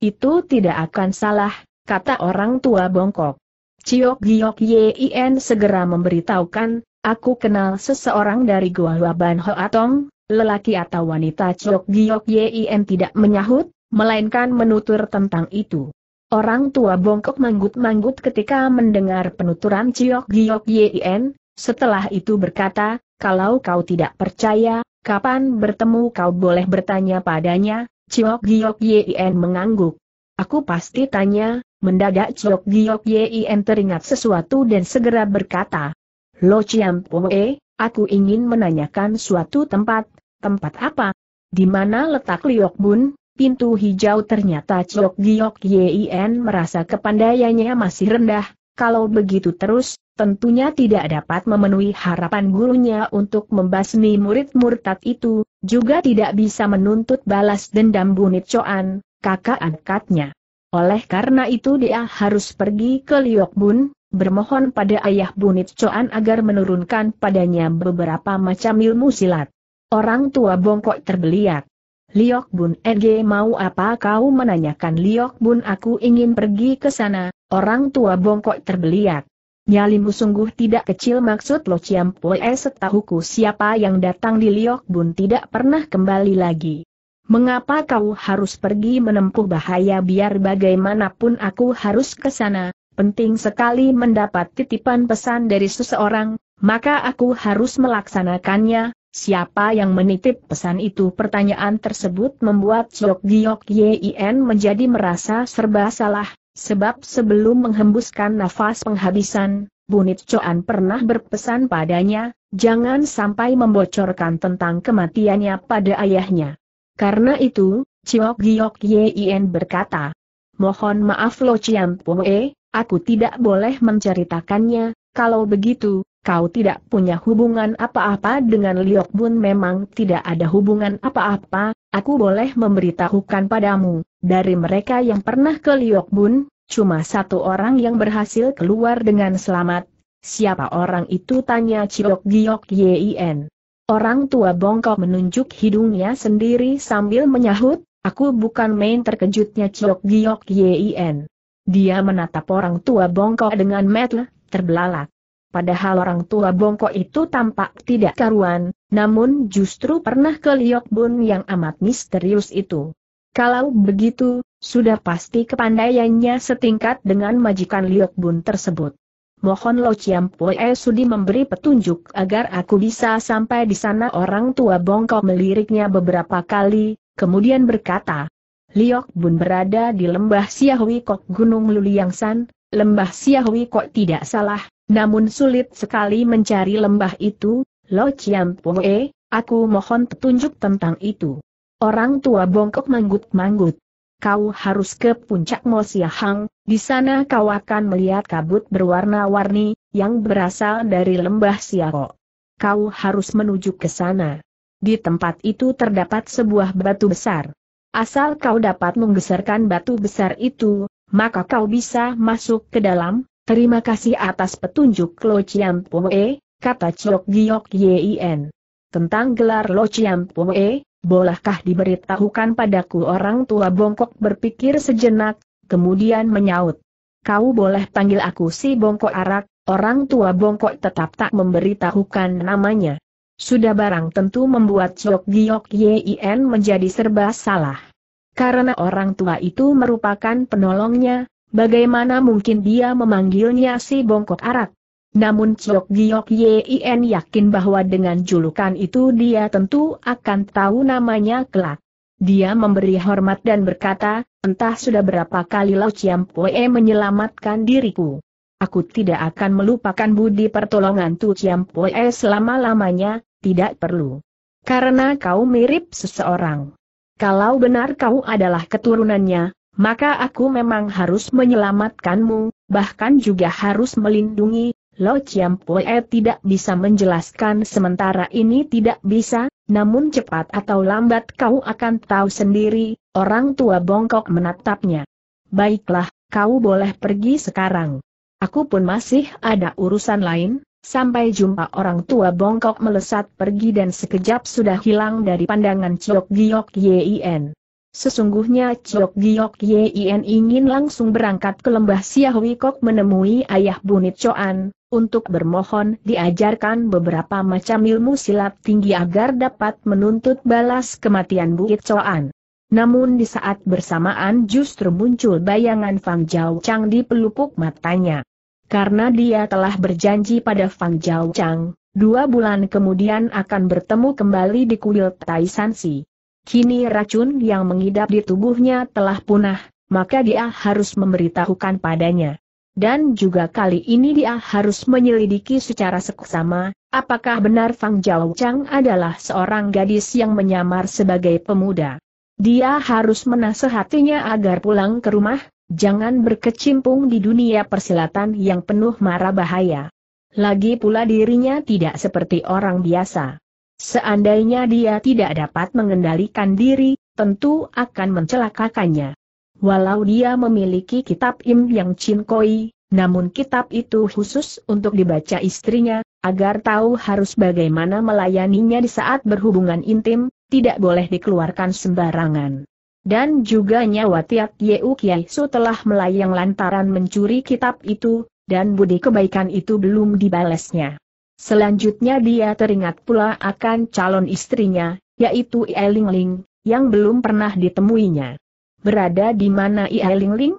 S1: Itu tidak akan salah, kata orang tua bongkok. Ciok Giok Yin segera memberitahukan, aku kenal seseorang dari Gua Ban Hoatong, lelaki atau wanita Ciok Giok Yin tidak menyahut, melainkan menutur tentang itu. Orang tua bongkok manggut-manggut ketika mendengar penuturan Ciok Giok Yin, setelah itu berkata, kalau kau tidak percaya, kapan bertemu kau boleh bertanya padanya, Ciok Giok Yien mengangguk. Aku pasti tanya, mendadak Ciok Giok Yien teringat sesuatu dan segera berkata, Lo Ciam Poe, aku ingin menanyakan suatu tempat, tempat apa? Di mana letak Liok Bun? Pintu hijau ternyata Ciok Giok Yien merasa kepandaiannya masih rendah, kalau begitu terus, tentunya tidak dapat memenuhi harapan gurunya untuk membasmi murid murtad itu, juga tidak bisa menuntut balas dendam Bunit Coan, kakak angkatnya. Oleh karena itu dia harus pergi ke Liok Bun, bermohon pada ayah Bunit Coan agar menurunkan padanya beberapa macam ilmu silat. Orang tua bongkok terbeliak. Liok Bun NG mau apa kau menanyakan Liok Bun aku ingin pergi ke sana, orang tua bongkok terbeliak. Nyalimu sungguh tidak kecil maksud Lo Ciam Pue setahuku siapa yang datang di Liok Bun tidak pernah kembali lagi. Mengapa kau harus pergi menempuh bahaya biar bagaimanapun aku harus ke sana, penting sekali mendapat titipan pesan dari seseorang, maka aku harus melaksanakannya, siapa yang menitip pesan itu pertanyaan tersebut membuat Chok Giok Yin menjadi merasa serba salah, Sebab sebelum menghembuskan nafas penghabisan, Bunit Coan pernah berpesan padanya, jangan sampai membocorkan tentang kematiannya pada ayahnya. Karena itu, Chiok Giok Yien berkata, Mohon maaf Lo Cian Poe, aku tidak boleh menceritakannya, kalau begitu, kau tidak punya hubungan apa-apa dengan Liok Bun memang tidak ada hubungan apa-apa, aku boleh memberitahukan padamu, dari mereka yang pernah ke Liok Bun, cuma satu orang yang berhasil keluar dengan selamat. Siapa orang itu tanya Ciok Giok Yin. Orang tua bongkok menunjuk hidungnya sendiri sambil menyahut, aku bukan main terkejutnya Ciok Giok Yin. Dia menatap orang tua bongkok dengan metel, terbelalak. Padahal orang tua bongkok itu tampak tidak karuan, namun justru pernah ke Liok Bun yang amat misterius itu. Kalau begitu, sudah pasti kepandaiannya setingkat dengan majikan Liok Bun tersebut. Mohon Lo Chiam Pue Sudi memberi petunjuk agar aku bisa sampai di sana orang tua bongkok meliriknya beberapa kali, kemudian berkata, Liok Bun berada di lembah Siahwi Kok Gunung Luliangsan, lembah Siahwi Kok tidak salah, namun sulit sekali mencari lembah itu, Lo Chiam Poe, aku mohon petunjuk tentang itu. Orang tua bongkok manggut-manggut. Kau harus ke puncak Hang. di sana kau akan melihat kabut berwarna-warni, yang berasal dari lembah Siako. Kau harus menuju ke sana. Di tempat itu terdapat sebuah batu besar. Asal kau dapat menggeserkan batu besar itu, maka kau bisa masuk ke dalam, Terima kasih atas petunjuk Lo Chiam Pue, kata Chok Giok Yin. Tentang gelar Lo Chiam Pue, bolehkah diberitahukan padaku orang tua bongkok berpikir sejenak, kemudian menyaut. Kau boleh panggil aku si bongkok arak, orang tua bongkok tetap tak memberitahukan namanya. Sudah barang tentu membuat Chok Giok Yin menjadi serba salah. Karena orang tua itu merupakan penolongnya, Bagaimana mungkin dia memanggilnya si bongkok arak? Namun Chok Giok Yien yakin bahwa dengan julukan itu dia tentu akan tahu namanya kelak. Dia memberi hormat dan berkata, entah sudah berapa kali Lau Chiam Poe menyelamatkan diriku. Aku tidak akan melupakan budi pertolongan Tu Chiam Poe selama-lamanya, tidak perlu. Karena kau mirip seseorang. Kalau benar kau adalah keturunannya, maka aku memang harus menyelamatkanmu, bahkan juga harus melindungi, Lo Chiam tidak bisa menjelaskan sementara ini tidak bisa, namun cepat atau lambat kau akan tahu sendiri, orang tua bongkok menatapnya. Baiklah, kau boleh pergi sekarang. Aku pun masih ada urusan lain, sampai jumpa orang tua bongkok melesat pergi dan sekejap sudah hilang dari pandangan Chok Giok Yien. Sesungguhnya Chiok Giok Yin ingin langsung berangkat ke lembah Siahwi Kok menemui ayah Bunit Choan, untuk bermohon diajarkan beberapa macam ilmu silat tinggi agar dapat menuntut balas kematian Bukit Choan. Namun di saat bersamaan justru muncul bayangan Fang Jiao Chang di pelupuk matanya. Karena dia telah berjanji pada Fang Jiao Chang, dua bulan kemudian akan bertemu kembali di kuil Tai Si. Kini racun yang mengidap di tubuhnya telah punah, maka dia harus memberitahukan padanya. Dan juga kali ini dia harus menyelidiki secara seksama, apakah benar Fang Jiao Chang adalah seorang gadis yang menyamar sebagai pemuda. Dia harus menasehatinya agar pulang ke rumah, jangan berkecimpung di dunia persilatan yang penuh mara bahaya. Lagi pula dirinya tidak seperti orang biasa. Seandainya dia tidak dapat mengendalikan diri, tentu akan mencelakakannya. Walau dia memiliki kitab Im Yang Chin Koi, namun kitab itu khusus untuk dibaca istrinya, agar tahu harus bagaimana melayaninya di saat berhubungan intim, tidak boleh dikeluarkan sembarangan. Dan juga nyawa Tiat Yeu Kiai Su telah melayang lantaran mencuri kitab itu, dan budi kebaikan itu belum dibalasnya. Selanjutnya dia teringat pula akan calon istrinya, yaitu Ieling Ling, yang belum pernah ditemuinya. Berada di mana Ieling Ling?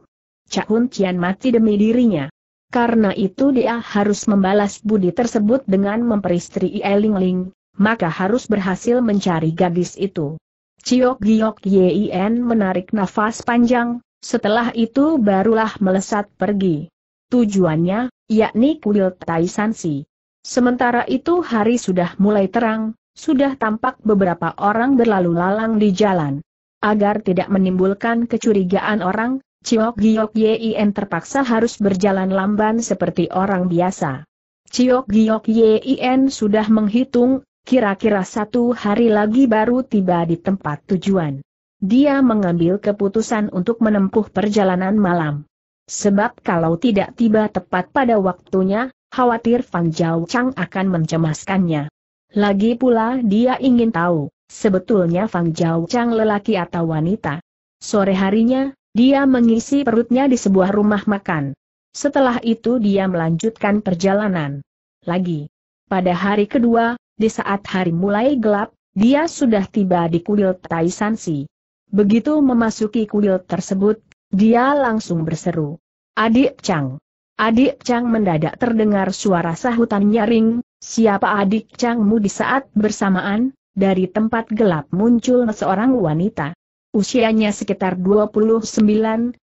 S1: Cak Hun Cian mati demi dirinya. Karena itu dia harus membalas budi tersebut dengan memperistri Ieling Ling, maka harus berhasil mencari gadis itu. Ciok Giok Yien menarik nafas panjang, setelah itu barulah melesat pergi. Tujuannya, yakni kuil Tai Si. Sementara itu hari sudah mulai terang, sudah tampak beberapa orang berlalu lalang di jalan. Agar tidak menimbulkan kecurigaan orang, Ciok Giok Yien terpaksa harus berjalan lamban seperti orang biasa. Ciok Giok Yien sudah menghitung, kira-kira satu hari lagi baru tiba di tempat tujuan dia mengambil keputusan untuk menempuh perjalanan malam. Sebab kalau tidak tiba tepat pada waktunya, Khawatir Fang Jiao Chang akan mencemaskannya. Lagi pula dia ingin tahu, sebetulnya Fang Jiao Chang lelaki atau wanita. Sore harinya, dia mengisi perutnya di sebuah rumah makan. Setelah itu dia melanjutkan perjalanan. Lagi. Pada hari kedua, di saat hari mulai gelap, dia sudah tiba di kuil Taisansi. Begitu memasuki kuil tersebut, dia langsung berseru. Adik Chang. Adik Chang mendadak terdengar suara sahutan nyaring, siapa adik Changmu di saat bersamaan, dari tempat gelap muncul seorang wanita. Usianya sekitar 29,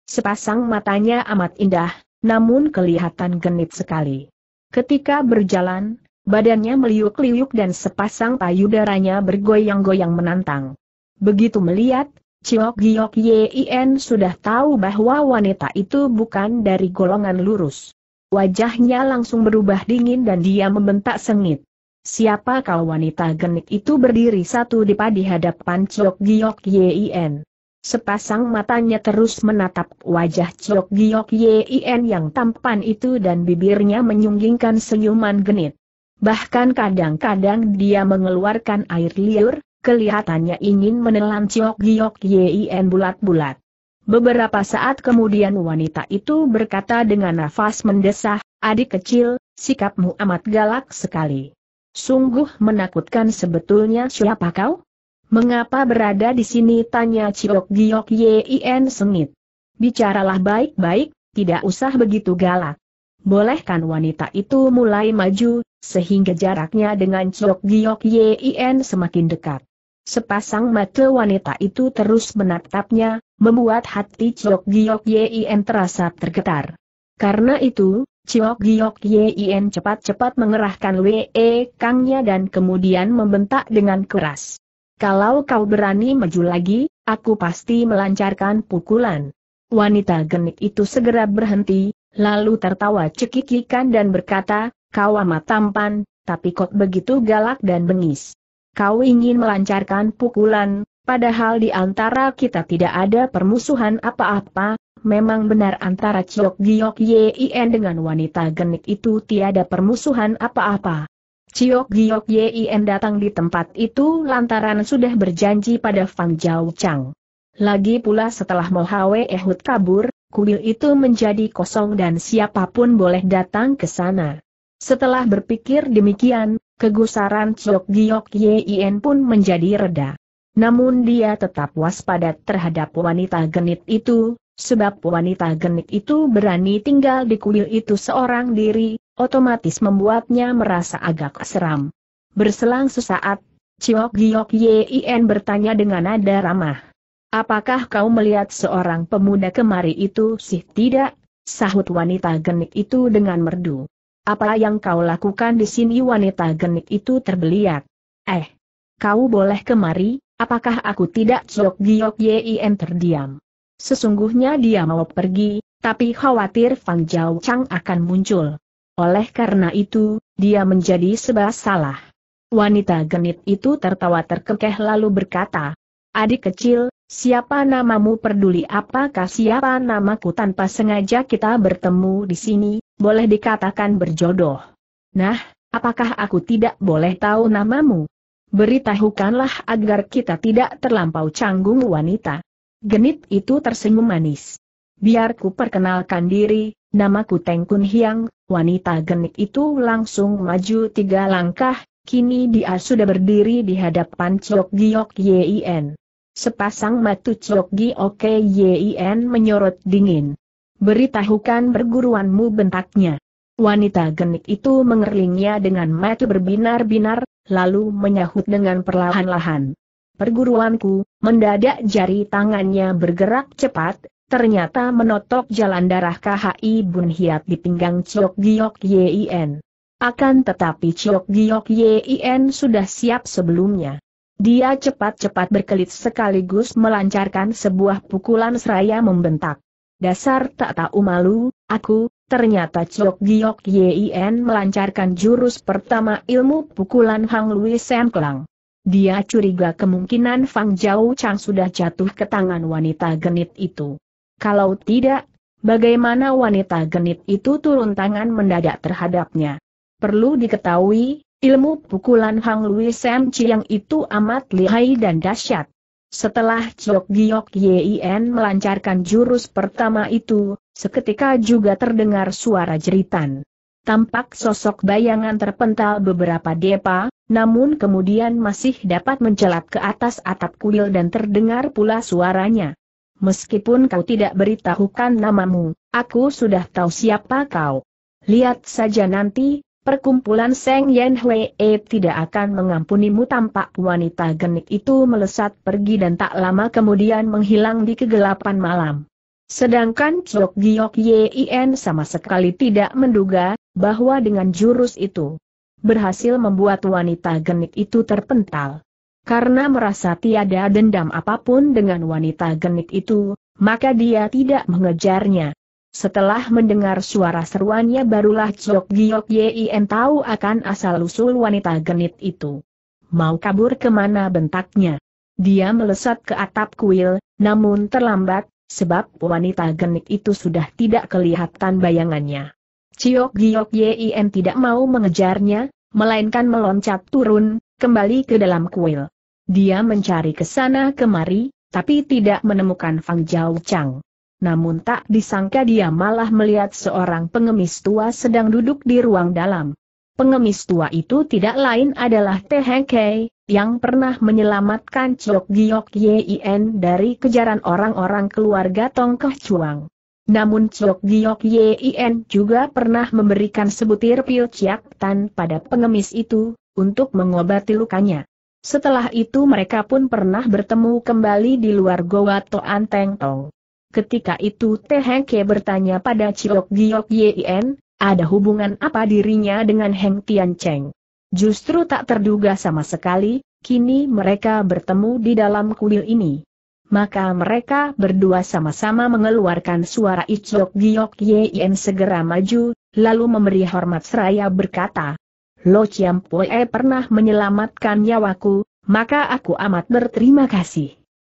S1: sepasang matanya amat indah, namun kelihatan genit sekali. Ketika berjalan, badannya meliuk-liuk dan sepasang payudaranya bergoyang-goyang menantang. Begitu melihat, Ciok Giok Yin sudah tahu bahwa wanita itu bukan dari golongan lurus. Wajahnya langsung berubah dingin dan dia membentak sengit. Siapa kalau wanita genik itu berdiri satu di di hadapan Ciok Giok Yin. Sepasang matanya terus menatap wajah Chok Giok Yin yang tampan itu dan bibirnya menyunggingkan senyuman genit. Bahkan kadang-kadang dia mengeluarkan air liur, kelihatannya ingin menelan Ciok Giok Yin bulat-bulat. Beberapa saat kemudian wanita itu berkata dengan nafas mendesah, adik kecil, sikapmu amat galak sekali. Sungguh menakutkan sebetulnya siapa kau? Mengapa berada di sini tanya Ciok Giok Yin sengit. Bicaralah baik-baik, tidak usah begitu galak. Bolehkan wanita itu mulai maju, sehingga jaraknya dengan Ciok Giok Yin semakin dekat. Sepasang mata wanita itu terus menatapnya, membuat hati Ciok Giok Yien terasa tergetar. Karena itu, Ciok Giok Yien cepat-cepat mengerahkan Wee Kangnya dan kemudian membentak dengan keras. Kalau kau berani maju lagi, aku pasti melancarkan pukulan. Wanita genit itu segera berhenti, lalu tertawa cekikikan dan berkata, kau amat tampan, tapi kok begitu galak dan bengis. Kau ingin melancarkan pukulan, padahal di antara kita tidak ada permusuhan apa-apa, memang benar antara Ciok Giok Yin dengan wanita genik itu tiada permusuhan apa-apa. Ciok Giok Yin datang di tempat itu lantaran sudah berjanji pada Fang Jiao Chang. Lagi pula setelah Mohawe Ehud kabur, kuil itu menjadi kosong dan siapapun boleh datang ke sana. Setelah berpikir demikian, kegusaran Chok Giok Yin pun menjadi reda. Namun dia tetap waspada terhadap wanita genit itu, sebab wanita genit itu berani tinggal di kuil itu seorang diri, otomatis membuatnya merasa agak seram. Berselang sesaat, Chok Giok Yin bertanya dengan nada ramah. Apakah kau melihat seorang pemuda kemari itu sih tidak? Sahut wanita genit itu dengan merdu. Apa yang kau lakukan di sini wanita genit itu terbeliak. Eh, kau boleh kemari, apakah aku tidak jok Giok Yin terdiam? Sesungguhnya dia mau pergi, tapi khawatir Fang Jiao Chang akan muncul. Oleh karena itu, dia menjadi sebab salah. Wanita genit itu tertawa terkekeh lalu berkata, Adik kecil, siapa namamu peduli apakah siapa namaku tanpa sengaja kita bertemu di sini, boleh dikatakan berjodoh. Nah, apakah aku tidak boleh tahu namamu? Beritahukanlah agar kita tidak terlampau canggung wanita. Genit itu tersenyum manis. Biarku perkenalkan diri, namaku Tengkun Hiang, wanita genit itu langsung maju tiga langkah, kini dia sudah berdiri di hadapan Chok Giok Yin. Sepasang mata Chok Giok Yin menyorot dingin. Beritahukan perguruanmu bentaknya. Wanita genik itu mengerlingnya dengan mata berbinar-binar, lalu menyahut dengan perlahan-lahan. Perguruanku, mendadak jari tangannya bergerak cepat, ternyata menotok jalan darah KHI Bun Hiat di pinggang Ciok Giok Yin. Akan tetapi Ciok Giok Yin sudah siap sebelumnya. Dia cepat-cepat berkelit sekaligus melancarkan sebuah pukulan seraya membentak. Dasar tak tahu malu, aku, ternyata Chok Giok Yin melancarkan jurus pertama ilmu pukulan Hang Lui Sam Kelang. Dia curiga kemungkinan Fang Jiao Chang sudah jatuh ke tangan wanita genit itu. Kalau tidak, bagaimana wanita genit itu turun tangan mendadak terhadapnya? Perlu diketahui, ilmu pukulan Hang Lui Sam Chiang itu amat lihai dan dahsyat. Setelah Chok Giok Yin melancarkan jurus pertama itu, seketika juga terdengar suara jeritan. Tampak sosok bayangan terpental beberapa depa, namun kemudian masih dapat mencelat ke atas atap kuil dan terdengar pula suaranya. Meskipun kau tidak beritahukan namamu, aku sudah tahu siapa kau. Lihat saja nanti, Perkumpulan Seng Yen Hwee tidak akan mengampunimu tampak wanita genik itu melesat pergi dan tak lama kemudian menghilang di kegelapan malam. Sedangkan Chok Giok Yin sama sekali tidak menduga, bahwa dengan jurus itu berhasil membuat wanita genik itu terpental. Karena merasa tiada dendam apapun dengan wanita genik itu, maka dia tidak mengejarnya. Setelah mendengar suara seruannya barulah Chok Giok Yin tahu akan asal-usul wanita genit itu. Mau kabur kemana bentaknya? Dia melesat ke atap kuil, namun terlambat, sebab wanita genit itu sudah tidak kelihatan bayangannya. Ciok Giok Yin tidak mau mengejarnya, melainkan meloncat turun, kembali ke dalam kuil. Dia mencari ke sana kemari, tapi tidak menemukan Fang Jiao Chang namun tak disangka dia malah melihat seorang pengemis tua sedang duduk di ruang dalam. Pengemis tua itu tidak lain adalah Tehengkei, yang pernah menyelamatkan Chok Giok Yien dari kejaran orang-orang keluarga Tongkeh Chuang. Namun Chok Giok Yien juga pernah memberikan sebutir pil ciak tan pada pengemis itu, untuk mengobati lukanya. Setelah itu mereka pun pernah bertemu kembali di luar Goa Toan Teng Tong. Ketika itu Tehengke bertanya pada Ciok Giok Yien, ada hubungan apa dirinya dengan Heng Tian Cheng? Justru tak terduga sama sekali, kini mereka bertemu di dalam kuil ini. Maka mereka berdua sama-sama mengeluarkan suara Icok Giok Yien segera maju, lalu memberi hormat seraya berkata, Lo Chiam poe pernah menyelamatkan nyawaku, maka aku amat berterima kasih.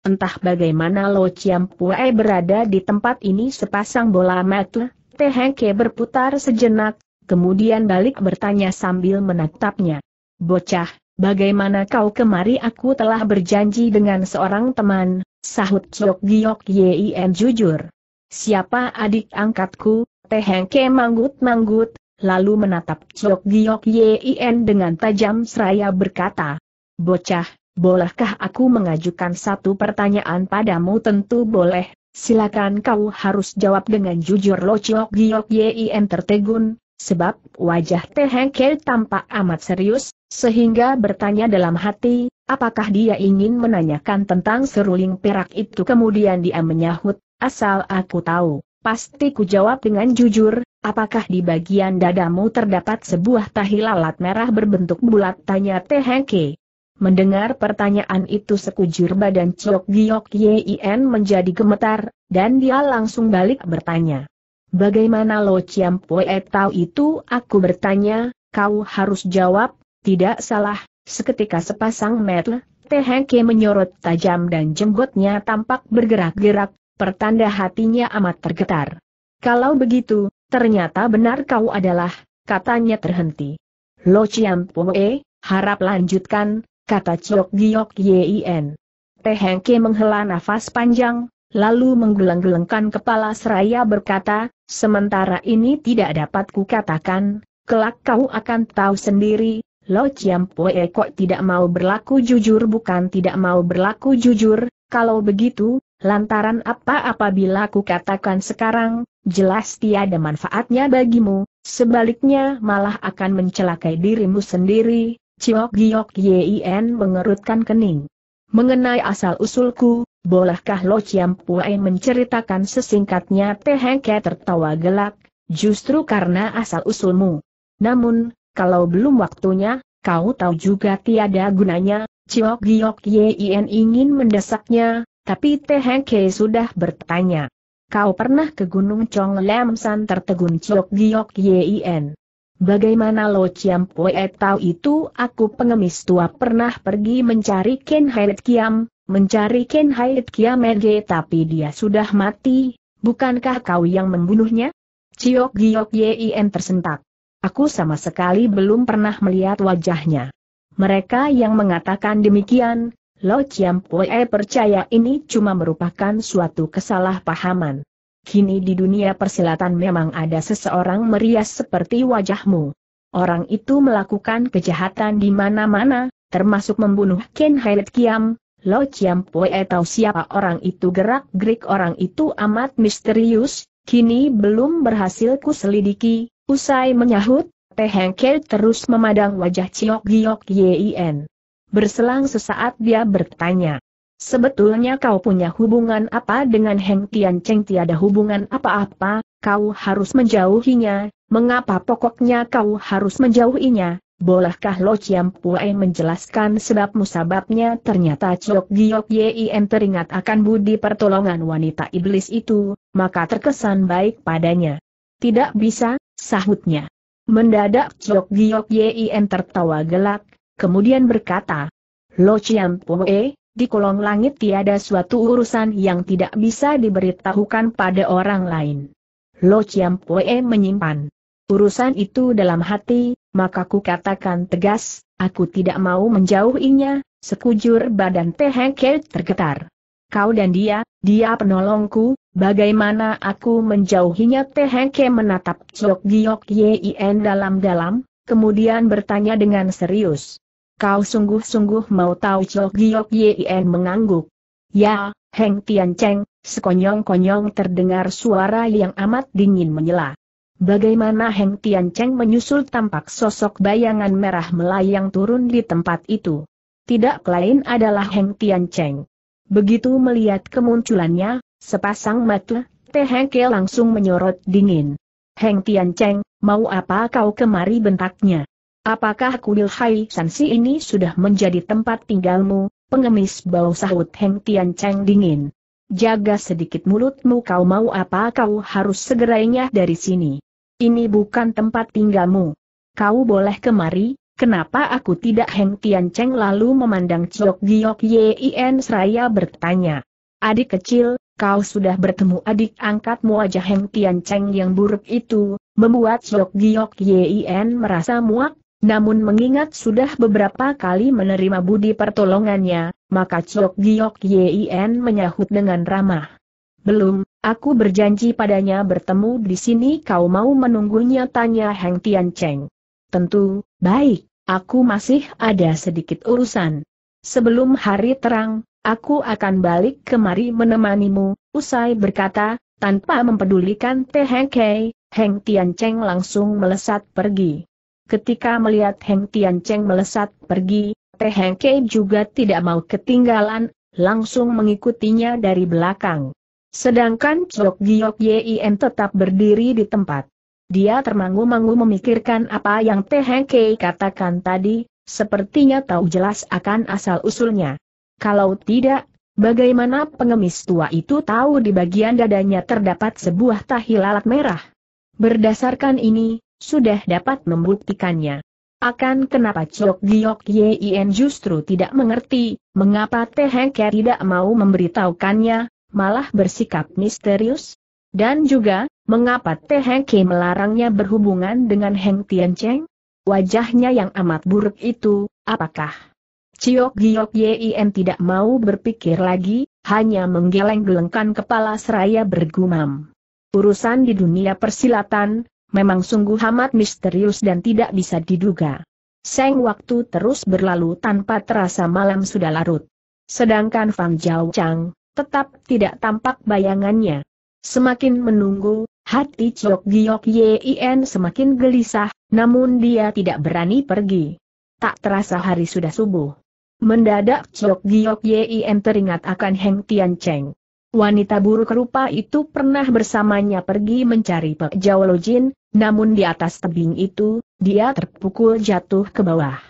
S1: Entah bagaimana Lo Chiam Pue berada di tempat ini sepasang bola mata, Tehengke berputar sejenak, kemudian balik bertanya sambil menatapnya. Bocah, bagaimana kau kemari aku telah berjanji dengan seorang teman, sahut Chok Giok Yien jujur. Siapa adik angkatku? Tehengke manggut-manggut, lalu menatap Chok Giok Yien dengan tajam seraya berkata. Bocah, Bolehkah aku mengajukan satu pertanyaan padamu? Tentu boleh, silakan kau harus jawab dengan jujur Lo Chiok Giok Yin tertegun, sebab wajah Tehengke tampak amat serius, sehingga bertanya dalam hati, apakah dia ingin menanyakan tentang seruling perak itu kemudian dia menyahut, asal aku tahu, pasti ku jawab dengan jujur, apakah di bagian dadamu terdapat sebuah tahi lalat merah berbentuk bulat tanya Tehengke. Mendengar pertanyaan itu sekujur badan Ciok Giok Yin menjadi gemetar, dan dia langsung balik bertanya. Bagaimana Lo Chiam Pue tahu itu? Aku bertanya, kau harus jawab, tidak salah, seketika sepasang metel, Tehengke menyorot tajam dan jenggotnya tampak bergerak-gerak, pertanda hatinya amat tergetar. Kalau begitu, ternyata benar kau adalah, katanya terhenti. Lo Chiam Pue, harap lanjutkan, kata Chok Giok Yin. Tehengke menghela nafas panjang, lalu menggeleng-gelengkan kepala seraya berkata, sementara ini tidak dapat kukatakan, kelak kau akan tahu sendiri, Lo Chiam Pue kok tidak mau berlaku jujur bukan tidak mau berlaku jujur, kalau begitu, lantaran apa apabila katakan sekarang, jelas tiada manfaatnya bagimu, sebaliknya malah akan mencelakai dirimu sendiri, Ciok Giok Yien mengerutkan kening. Mengenai asal-usulku, bolehkah Lo Chiam Puai menceritakan sesingkatnya Tehengke tertawa gelak, justru karena asal-usulmu. Namun, kalau belum waktunya, kau tahu juga tiada gunanya, Ciok Giok Yien ingin mendesaknya, tapi Tehengke sudah bertanya. Kau pernah ke Gunung Chong Lam San tertegun Ciok Giok Yien. Bagaimana Lo Chiam Pue tahu itu aku pengemis tua pernah pergi mencari Ken Haid Kiam, mencari Ken Haid Kiam Ege tapi dia sudah mati, bukankah kau yang membunuhnya? Ciok Giok Yin tersentak. Aku sama sekali belum pernah melihat wajahnya. Mereka yang mengatakan demikian, Lo Chiam Pue percaya ini cuma merupakan suatu kesalahpahaman. Kini di dunia persilatan memang ada seseorang merias seperti wajahmu. Orang itu melakukan kejahatan di mana-mana, termasuk membunuh Ken Hailet Kiam, Lo Chiam Poe atau siapa orang itu gerak-gerik orang itu amat misterius, kini belum berhasil ku selidiki, usai menyahut, Teh terus memandang wajah Ciok Giok Yien. Berselang sesaat dia bertanya, Sebetulnya kau punya hubungan apa dengan Heng Tian Cheng? Tiada hubungan apa-apa, kau harus menjauhinya, mengapa pokoknya kau harus menjauhinya? Bolehkah Lo Chiam Pue menjelaskan sebab musababnya ternyata Chok Giok Yin teringat akan budi pertolongan wanita iblis itu, maka terkesan baik padanya. Tidak bisa, sahutnya. Mendadak Chok Giok Yin tertawa gelak, kemudian berkata, Lo Chiam Pue, di kolong langit tiada suatu urusan yang tidak bisa diberitahukan pada orang lain. Lo Chiam Pue menyimpan urusan itu dalam hati, maka ku katakan tegas, aku tidak mau menjauhinya, sekujur badan Tehengke tergetar. Kau dan dia, dia penolongku, bagaimana aku menjauhinya Tehengke menatap Chok Giok Yien dalam-dalam, kemudian bertanya dengan serius. Kau sungguh-sungguh mau tahu Chok Giok Yien mengangguk. Ya, Heng Tian Cheng, sekonyong-konyong terdengar suara yang amat dingin menyela. Bagaimana Heng Tian Cheng menyusul tampak sosok bayangan merah melayang turun di tempat itu. Tidak lain adalah Heng Tian Cheng. Begitu melihat kemunculannya, sepasang mata, Teh Ke langsung menyorot dingin. Heng Tian Cheng, mau apa kau kemari bentaknya? Apakah kuil Hai Sansi ini sudah menjadi tempat tinggalmu, pengemis bau sahut Heng Tian Cheng dingin. Jaga sedikit mulutmu kau mau apa kau harus segerainya dari sini. Ini bukan tempat tinggalmu. Kau boleh kemari, kenapa aku tidak Heng Tian Cheng lalu memandang Chok Giok Yien seraya bertanya. Adik kecil, kau sudah bertemu adik angkatmu aja Heng Tian Cheng yang buruk itu, membuat Chok Giok Yien merasa muak, namun mengingat sudah beberapa kali menerima budi pertolongannya, maka Chok Giok Yin menyahut dengan ramah. Belum, aku berjanji padanya bertemu di sini kau mau menunggunya tanya Heng Tian Cheng. Tentu, baik, aku masih ada sedikit urusan. Sebelum hari terang, aku akan balik kemari menemanimu, usai berkata, tanpa mempedulikan Teh Kei, Heng Tian Cheng langsung melesat pergi. Ketika melihat Heng Tian Cheng melesat pergi, Teh Heng Kei juga tidak mau ketinggalan, langsung mengikutinya dari belakang. Sedangkan Chok Giok Yin tetap berdiri di tempat. Dia termangu-mangu memikirkan apa yang Teh Heng Kei katakan tadi, sepertinya tahu jelas akan asal-usulnya. Kalau tidak, bagaimana pengemis tua itu tahu di bagian dadanya terdapat sebuah tahi lalat merah? Berdasarkan ini, sudah dapat membuktikannya. Akan kenapa Chok Giok Yin justru tidak mengerti, mengapa Teh Hengker tidak mau memberitahukannya, malah bersikap misterius? Dan juga, mengapa Teh Hengke melarangnya berhubungan dengan Heng Tian Cheng? Wajahnya yang amat buruk itu, apakah? Ciok Giok Yin tidak mau berpikir lagi, hanya menggeleng-gelengkan kepala seraya bergumam. Urusan di dunia persilatan, memang sungguh amat misterius dan tidak bisa diduga. Seng waktu terus berlalu tanpa terasa malam sudah larut. Sedangkan Fang Jiao Chang, tetap tidak tampak bayangannya. Semakin menunggu, hati Chok Giok Yin semakin gelisah, namun dia tidak berani pergi. Tak terasa hari sudah subuh. Mendadak Chok Giok Yin teringat akan Heng Tian Cheng. Wanita buruk rupa itu pernah bersamanya pergi mencari Pek Jin, namun di atas tebing itu, dia terpukul jatuh ke bawah.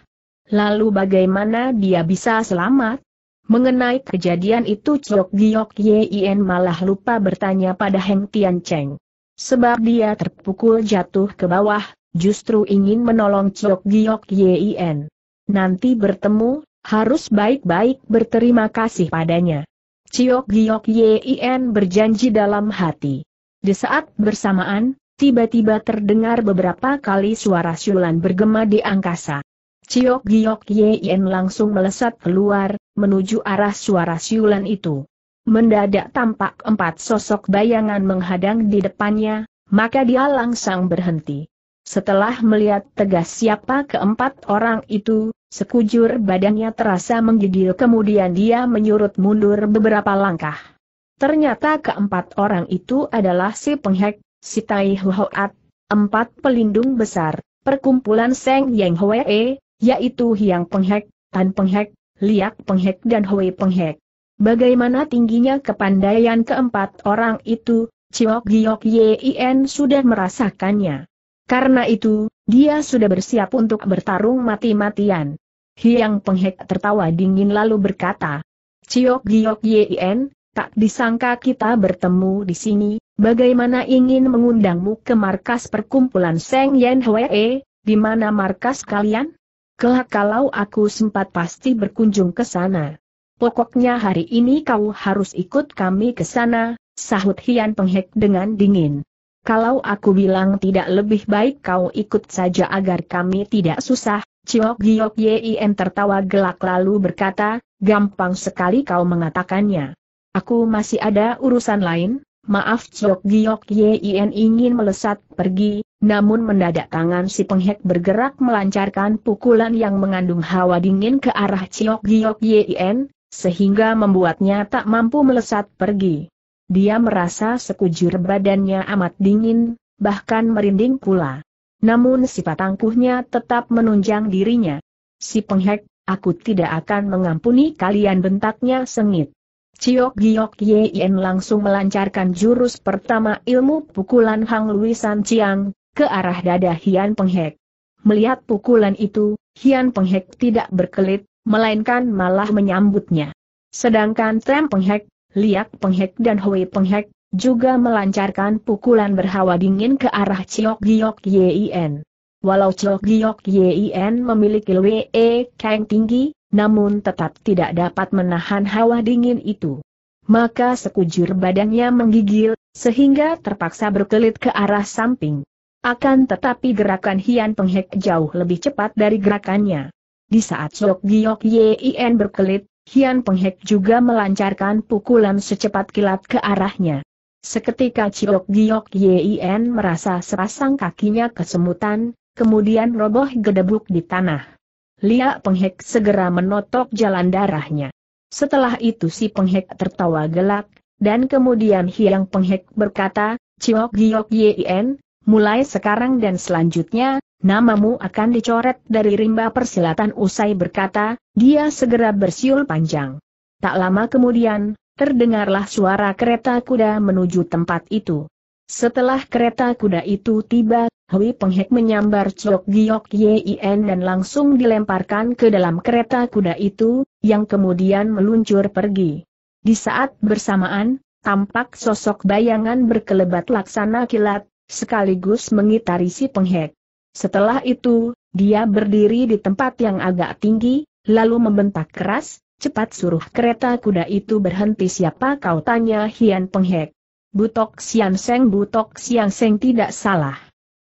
S1: Lalu bagaimana dia bisa selamat? Mengenai kejadian itu Chok Giok Yin malah lupa bertanya pada Heng Tian Cheng. Sebab dia terpukul jatuh ke bawah, justru ingin menolong Chok Giok Yin. Nanti bertemu, harus baik-baik berterima kasih padanya. Ciok Giok Yin berjanji dalam hati. Di saat bersamaan, tiba-tiba terdengar beberapa kali suara siulan bergema di angkasa. Ciok Giok Yin langsung melesat keluar, menuju arah suara siulan itu. Mendadak tampak empat sosok bayangan menghadang di depannya, maka dia langsung berhenti. Setelah melihat tegas siapa keempat orang itu, sekujur badannya terasa menggigil kemudian dia menyurut mundur beberapa langkah. Ternyata keempat orang itu adalah si penghek, si Tai Huat, empat pelindung besar, perkumpulan Seng Yang Hwee, yaitu Hiang Penghek, Tan Penghek, Liak Penghek dan Hwee Penghek. Bagaimana tingginya kepandaian keempat orang itu, Chiok Giok Yien sudah merasakannya. Karena itu, dia sudah bersiap untuk bertarung mati-matian. Hiang Penghek tertawa dingin lalu berkata, Ciok Giok Yin, tak disangka kita bertemu di sini, bagaimana ingin mengundangmu ke markas perkumpulan Seng Yen Hwee, di mana markas kalian? Kelak kalau aku sempat pasti berkunjung ke sana. Pokoknya hari ini kau harus ikut kami ke sana, sahut Hian Penghek dengan dingin. Kalau aku bilang tidak lebih baik kau ikut saja agar kami tidak susah, Ciok Giok Yien tertawa gelak lalu berkata, gampang sekali kau mengatakannya. Aku masih ada urusan lain, maaf Ciok Giok Yien ingin melesat pergi, namun mendadak tangan si penghek bergerak melancarkan pukulan yang mengandung hawa dingin ke arah Ciok Giok Yien, sehingga membuatnya tak mampu melesat pergi. Dia merasa sekujur badannya amat dingin, bahkan merinding pula. Namun sifat patangkuhnya tetap menunjang dirinya. Si penghek, aku tidak akan mengampuni kalian bentaknya sengit. Ciok Giok Yen langsung melancarkan jurus pertama ilmu pukulan Hang Lui San Chiang, ke arah dada Hian Penghek. Melihat pukulan itu, Hian Penghek tidak berkelit, melainkan malah menyambutnya. Sedangkan Trem Penghek, Liak Penghek dan Hui Penghek, juga melancarkan pukulan berhawa dingin ke arah Chiok Giok Yin. Walau Chiok Giok Yin memiliki Lwe Kang tinggi, namun tetap tidak dapat menahan hawa dingin itu. Maka sekujur badannya menggigil, sehingga terpaksa berkelit ke arah samping. Akan tetapi gerakan Hian Penghek jauh lebih cepat dari gerakannya. Di saat Sok Giok Yin berkelit, Hian Penghek juga melancarkan pukulan secepat kilat ke arahnya. Seketika Ciok Giok Yien merasa sepasang kakinya kesemutan, kemudian roboh gedebuk di tanah. Lia Penghek segera menotok jalan darahnya. Setelah itu si Penghek tertawa gelak, dan kemudian Hiang Penghek berkata, Ciok Giok Yien, mulai sekarang dan selanjutnya, namamu akan dicoret dari rimba persilatan usai berkata, dia segera bersiul panjang. Tak lama kemudian, terdengarlah suara kereta kuda menuju tempat itu. Setelah kereta kuda itu tiba, Hui Penghek menyambar Chok Giok Yien dan langsung dilemparkan ke dalam kereta kuda itu, yang kemudian meluncur pergi. Di saat bersamaan, tampak sosok bayangan berkelebat laksana kilat, sekaligus mengitari si Penghek. Setelah itu, dia berdiri di tempat yang agak tinggi, lalu membentak keras, cepat suruh kereta kuda itu berhenti siapa kau tanya Hian Penghek. Butok Siang Seng Butok Siang Seng tidak salah.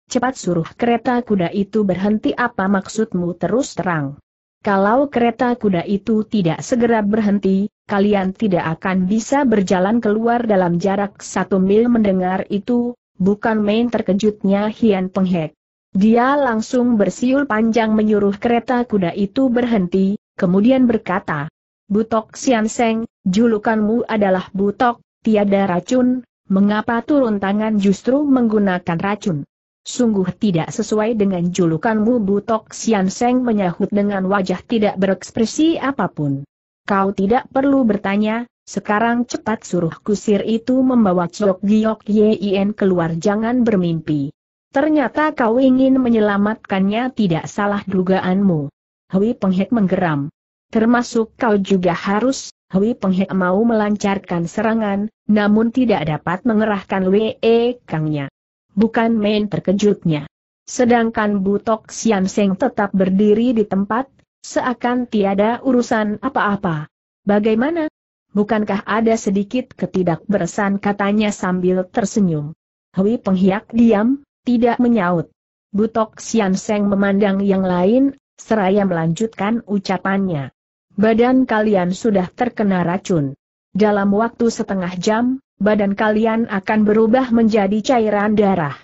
S1: Cepat suruh kereta kuda itu berhenti apa maksudmu terus terang. Kalau kereta kuda itu tidak segera berhenti, kalian tidak akan bisa berjalan keluar dalam jarak satu mil mendengar itu, bukan main terkejutnya Hian Penghek. Dia langsung bersiul panjang menyuruh kereta kuda itu berhenti, kemudian berkata, Butok Sianseng, julukanmu adalah Butok, tiada racun, mengapa turun tangan justru menggunakan racun? Sungguh tidak sesuai dengan julukanmu Butok Sianseng menyahut dengan wajah tidak berekspresi apapun. Kau tidak perlu bertanya, sekarang cepat suruh kusir itu membawa Chok Giok Yin keluar jangan bermimpi. Ternyata kau ingin menyelamatkannya tidak salah dugaanmu. Hui Penghek menggeram. Termasuk kau juga harus, Hui Penghek mau melancarkan serangan, namun tidak dapat mengerahkan Wee Kangnya. Bukan main terkejutnya. Sedangkan Butok Sian Seng tetap berdiri di tempat, seakan tiada urusan apa-apa. Bagaimana? Bukankah ada sedikit ketidakberesan katanya sambil tersenyum. Hui Penghiak diam, tidak menyaut. Butok Sian Seng memandang yang lain, seraya melanjutkan ucapannya. Badan kalian sudah terkena racun. Dalam waktu setengah jam, badan kalian akan berubah menjadi cairan darah.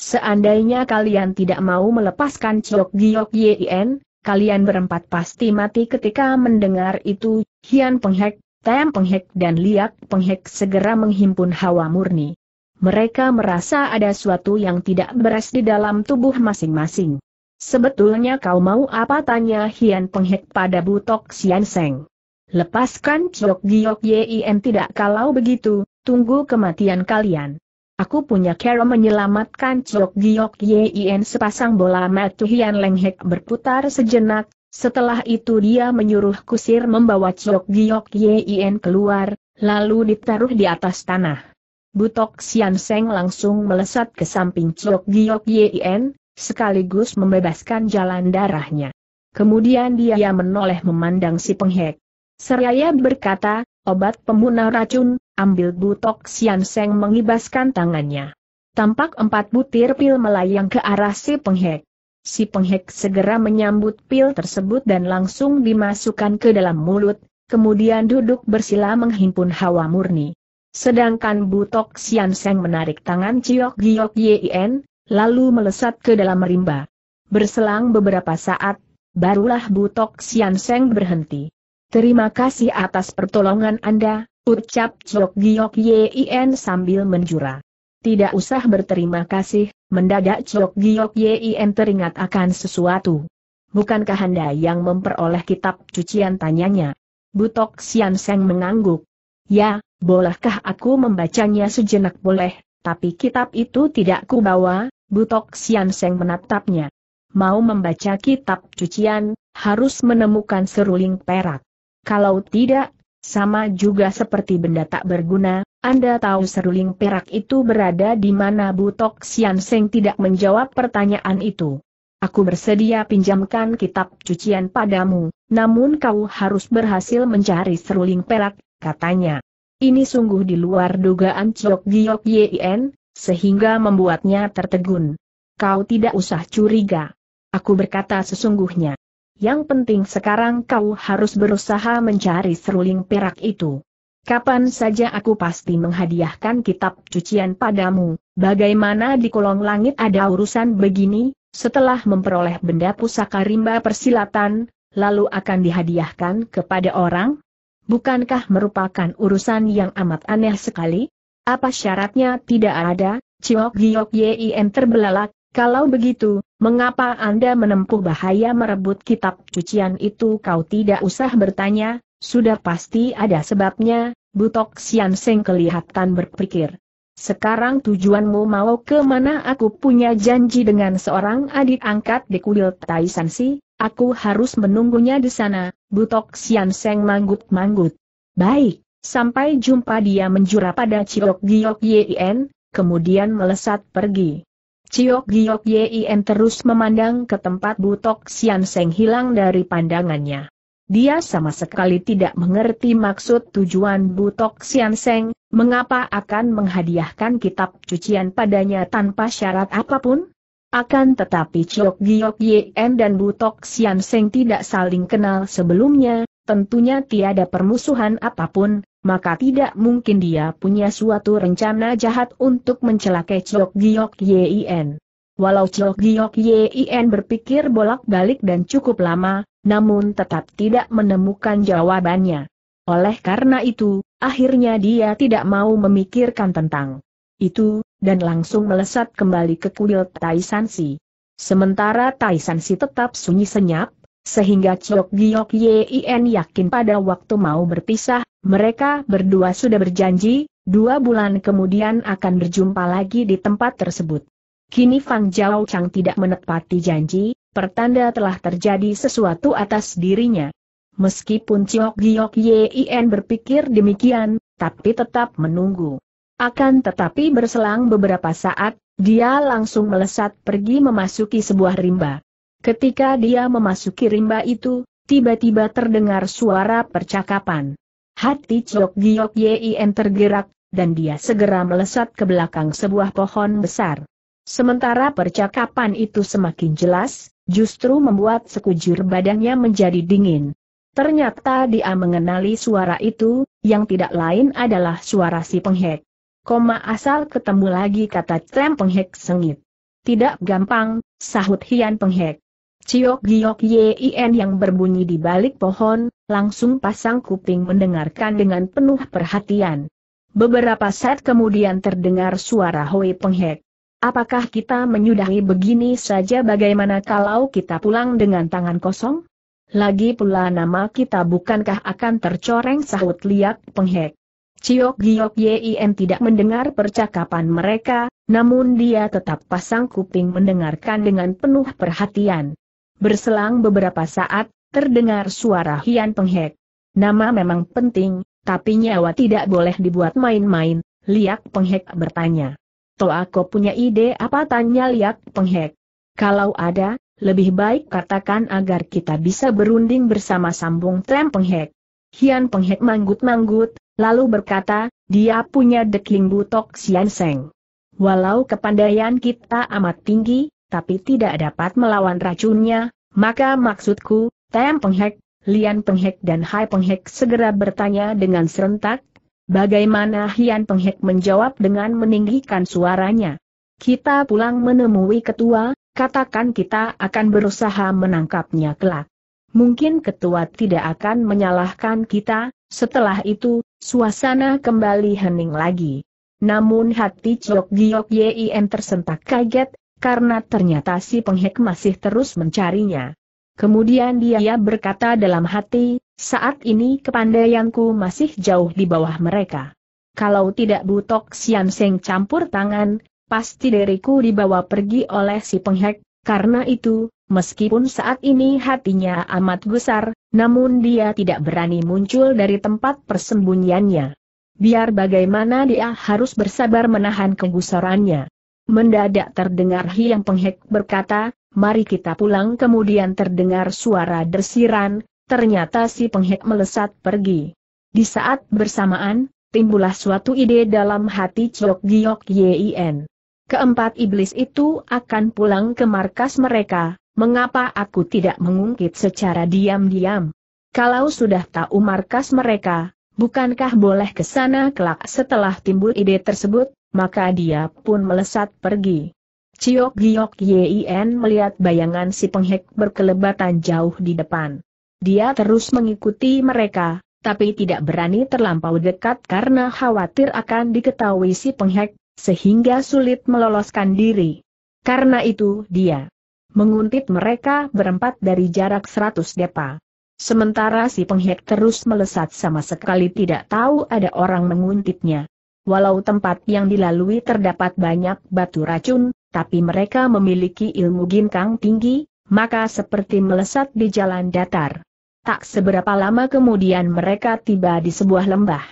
S1: Seandainya kalian tidak mau melepaskan Ciok Giok Yin, kalian berempat pasti mati ketika mendengar itu, Hian Penghek, Tem Penghek dan Liak Penghek segera menghimpun hawa murni mereka merasa ada suatu yang tidak beres di dalam tubuh masing-masing. Sebetulnya kau mau apa tanya Hian Penghek pada Butok Sian Seng. Lepaskan Chok Giok Yien tidak kalau begitu, tunggu kematian kalian. Aku punya cara menyelamatkan Chok Giok Yien sepasang bola mata Hian Lenghek berputar sejenak, setelah itu dia menyuruh kusir membawa Chok Giok Yien keluar, lalu ditaruh di atas tanah. Butok Sian Seng langsung melesat ke samping Chok Giok Yien, sekaligus membebaskan jalan darahnya. Kemudian dia menoleh memandang si penghek. Seraya berkata, obat pembunuh racun, ambil Butok Sian Seng mengibaskan tangannya. Tampak empat butir pil melayang ke arah si penghek. Si penghek segera menyambut pil tersebut dan langsung dimasukkan ke dalam mulut, kemudian duduk bersila menghimpun hawa murni. Sedangkan Butok Sian Seng menarik tangan Ciok Giok Yien, lalu melesat ke dalam rimba. Berselang beberapa saat, barulah Butok Sian Seng berhenti. Terima kasih atas pertolongan Anda, ucap Ciok Giok Yien sambil menjura. Tidak usah berterima kasih, mendadak Ciok Giok Yien teringat akan sesuatu. Bukankah Anda yang memperoleh kitab cucian tanyanya? Butok Sian Seng mengangguk. Ya, bolehkah aku membacanya sejenak boleh, tapi kitab itu tidak kubawa, Butok Sian Seng menatapnya. Mau membaca kitab cucian, harus menemukan seruling perak. Kalau tidak, sama juga seperti benda tak berguna, Anda tahu seruling perak itu berada di mana Butok Sian Seng tidak menjawab pertanyaan itu. Aku bersedia pinjamkan kitab cucian padamu, namun kau harus berhasil mencari seruling perak, katanya. Ini sungguh di luar dugaan Ciok Giok Yen, sehingga membuatnya tertegun. Kau tidak usah curiga. Aku berkata sesungguhnya. Yang penting sekarang kau harus berusaha mencari seruling perak itu. Kapan saja aku pasti menghadiahkan kitab cucian padamu, bagaimana di kolong langit ada urusan begini, setelah memperoleh benda pusaka rimba persilatan, lalu akan dihadiahkan kepada orang? Bukankah merupakan urusan yang amat aneh sekali? Apa syaratnya tidak ada? Ciok Giok Yim terbelalak, kalau begitu, mengapa Anda menempuh bahaya merebut kitab cucian itu kau tidak usah bertanya, sudah pasti ada sebabnya, Butok Sian Seng kelihatan berpikir. Sekarang tujuanmu mau ke mana aku punya janji dengan seorang adik angkat di kuil Taisan Si, aku harus menunggunya di sana, butok Sian Seng manggut-manggut. Baik, sampai jumpa dia menjura pada Ciok Giok Yien, kemudian melesat pergi. Ciok Giok Yien terus memandang ke tempat butok Sian Seng hilang dari pandangannya. Dia sama sekali tidak mengerti maksud tujuan Butok Sian Seng, mengapa akan menghadiahkan kitab cucian padanya tanpa syarat apapun? Akan tetapi Chiok Giok Yen dan Butok Sian Seng tidak saling kenal sebelumnya, tentunya tiada permusuhan apapun, maka tidak mungkin dia punya suatu rencana jahat untuk mencelakai Chiok Giok Yen. Walau Chiok Giok Yen berpikir bolak-balik dan cukup lama, namun tetap tidak menemukan jawabannya. Oleh karena itu, akhirnya dia tidak mau memikirkan tentang itu, dan langsung melesat kembali ke kuil Taisan Si. Sementara Taisan Si tetap sunyi senyap, sehingga Chok Giok Yien yakin pada waktu mau berpisah, mereka berdua sudah berjanji, dua bulan kemudian akan berjumpa lagi di tempat tersebut. Kini Fang Jiao Chang tidak menepati janji, pertanda telah terjadi sesuatu atas dirinya. Meskipun Ciok Giok Yin berpikir demikian, tapi tetap menunggu. Akan tetapi berselang beberapa saat, dia langsung melesat pergi memasuki sebuah rimba. Ketika dia memasuki rimba itu, tiba-tiba terdengar suara percakapan. Hati Ciok Giok Yin tergerak, dan dia segera melesat ke belakang sebuah pohon besar. Sementara percakapan itu semakin jelas, justru membuat sekujur badannya menjadi dingin. Ternyata dia mengenali suara itu, yang tidak lain adalah suara si penghek. Koma asal ketemu lagi kata Trem penghek sengit. Tidak gampang, sahut Hian penghek. Ciok giok yin yang berbunyi di balik pohon, langsung pasang kuping mendengarkan dengan penuh perhatian. Beberapa saat kemudian terdengar suara Hoi penghek. Apakah kita menyudahi begini saja bagaimana kalau kita pulang dengan tangan kosong? Lagi pula nama kita bukankah akan tercoreng sahut liak penghek. Ciok Giok Yin tidak mendengar percakapan mereka, namun dia tetap pasang kuping mendengarkan dengan penuh perhatian. Berselang beberapa saat, terdengar suara Hian Penghek. Nama memang penting, tapi nyawa tidak boleh dibuat main-main, Liak Penghek bertanya. Toh aku punya ide apa tanya Liak Penghek. Kalau ada, lebih baik katakan agar kita bisa berunding bersama sambung Trem Penghek. Hian Penghek manggut-manggut, lalu berkata, dia punya dekling butok Sian Seng. Walau kepandaian kita amat tinggi, tapi tidak dapat melawan racunnya, maka maksudku, Tem Penghek, Lian Penghek dan Hai Penghek segera bertanya dengan serentak, bagaimana Hian Penghek menjawab dengan meninggikan suaranya. Kita pulang menemui ketua, katakan kita akan berusaha menangkapnya kelak. Mungkin ketua tidak akan menyalahkan kita, setelah itu, suasana kembali hening lagi. Namun hati Chok Giok Yin tersentak kaget, karena ternyata si penghek masih terus mencarinya. Kemudian dia berkata dalam hati, saat ini kepandaianku masih jauh di bawah mereka. Kalau tidak Butok Sian Seng campur tangan, pasti diriku dibawa pergi oleh si penghek, karena itu, meskipun saat ini hatinya amat gusar, namun dia tidak berani muncul dari tempat persembunyiannya. Biar bagaimana dia harus bersabar menahan kegusarannya. Mendadak terdengar Hiang Penghek berkata, mari kita pulang kemudian terdengar suara desiran. ternyata si penghek melesat pergi. Di saat bersamaan, timbullah suatu ide dalam hati Chok Giok Yien. Keempat iblis itu akan pulang ke markas mereka, mengapa aku tidak mengungkit secara diam-diam? Kalau sudah tahu markas mereka, bukankah boleh ke sana kelak setelah timbul ide tersebut, maka dia pun melesat pergi. Ciok Giok Yin melihat bayangan si penghek berkelebatan jauh di depan. Dia terus mengikuti mereka, tapi tidak berani terlampau dekat karena khawatir akan diketahui si penghek, sehingga sulit meloloskan diri. Karena itu dia menguntit mereka berempat dari jarak seratus depa. Sementara si penghek terus melesat sama sekali tidak tahu ada orang menguntitnya. Walau tempat yang dilalui terdapat banyak batu racun, tapi mereka memiliki ilmu ginkang tinggi, maka seperti melesat di jalan datar. Tak seberapa lama kemudian mereka tiba di sebuah lembah.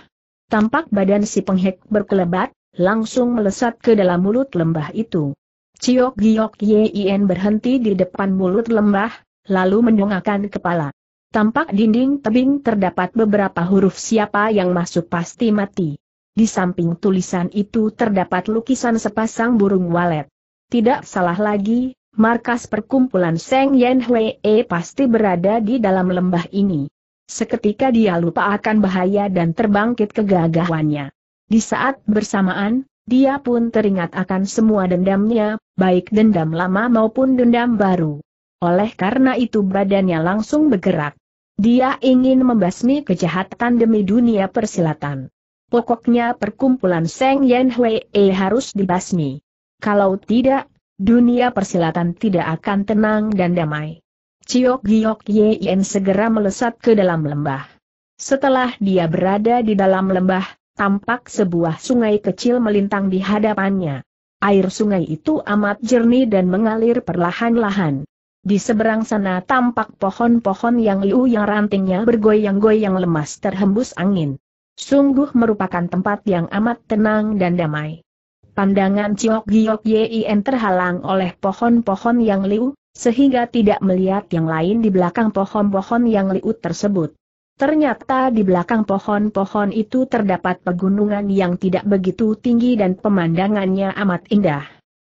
S1: Tampak badan si penghek berkelebat, langsung melesat ke dalam mulut lembah itu. Ciok Giok Yien berhenti di depan mulut lembah, lalu mendongakkan kepala. Tampak dinding tebing terdapat beberapa huruf siapa yang masuk pasti mati. Di samping tulisan itu terdapat lukisan sepasang burung walet. Tidak salah lagi, markas perkumpulan Seng Yen Hwee pasti berada di dalam lembah ini. Seketika dia lupa akan bahaya dan terbangkit kegagahannya. Di saat bersamaan, dia pun teringat akan semua dendamnya, baik dendam lama maupun dendam baru. Oleh karena itu badannya langsung bergerak. Dia ingin membasmi kejahatan demi dunia persilatan. Pokoknya perkumpulan Seng Yen E harus dibasmi. Kalau tidak, dunia persilatan tidak akan tenang dan damai. Ciok Giok Yen segera melesat ke dalam lembah. Setelah dia berada di dalam lembah, tampak sebuah sungai kecil melintang di hadapannya. Air sungai itu amat jernih dan mengalir perlahan-lahan. Di seberang sana tampak pohon-pohon yang liu yang rantingnya bergoyang-goyang lemas terhembus angin. Sungguh merupakan tempat yang amat tenang dan damai. Pandangan Ciok Giok Yien terhalang oleh pohon-pohon yang liu, sehingga tidak melihat yang lain di belakang pohon-pohon yang liu tersebut. Ternyata di belakang pohon-pohon itu terdapat pegunungan yang tidak begitu tinggi dan pemandangannya amat indah.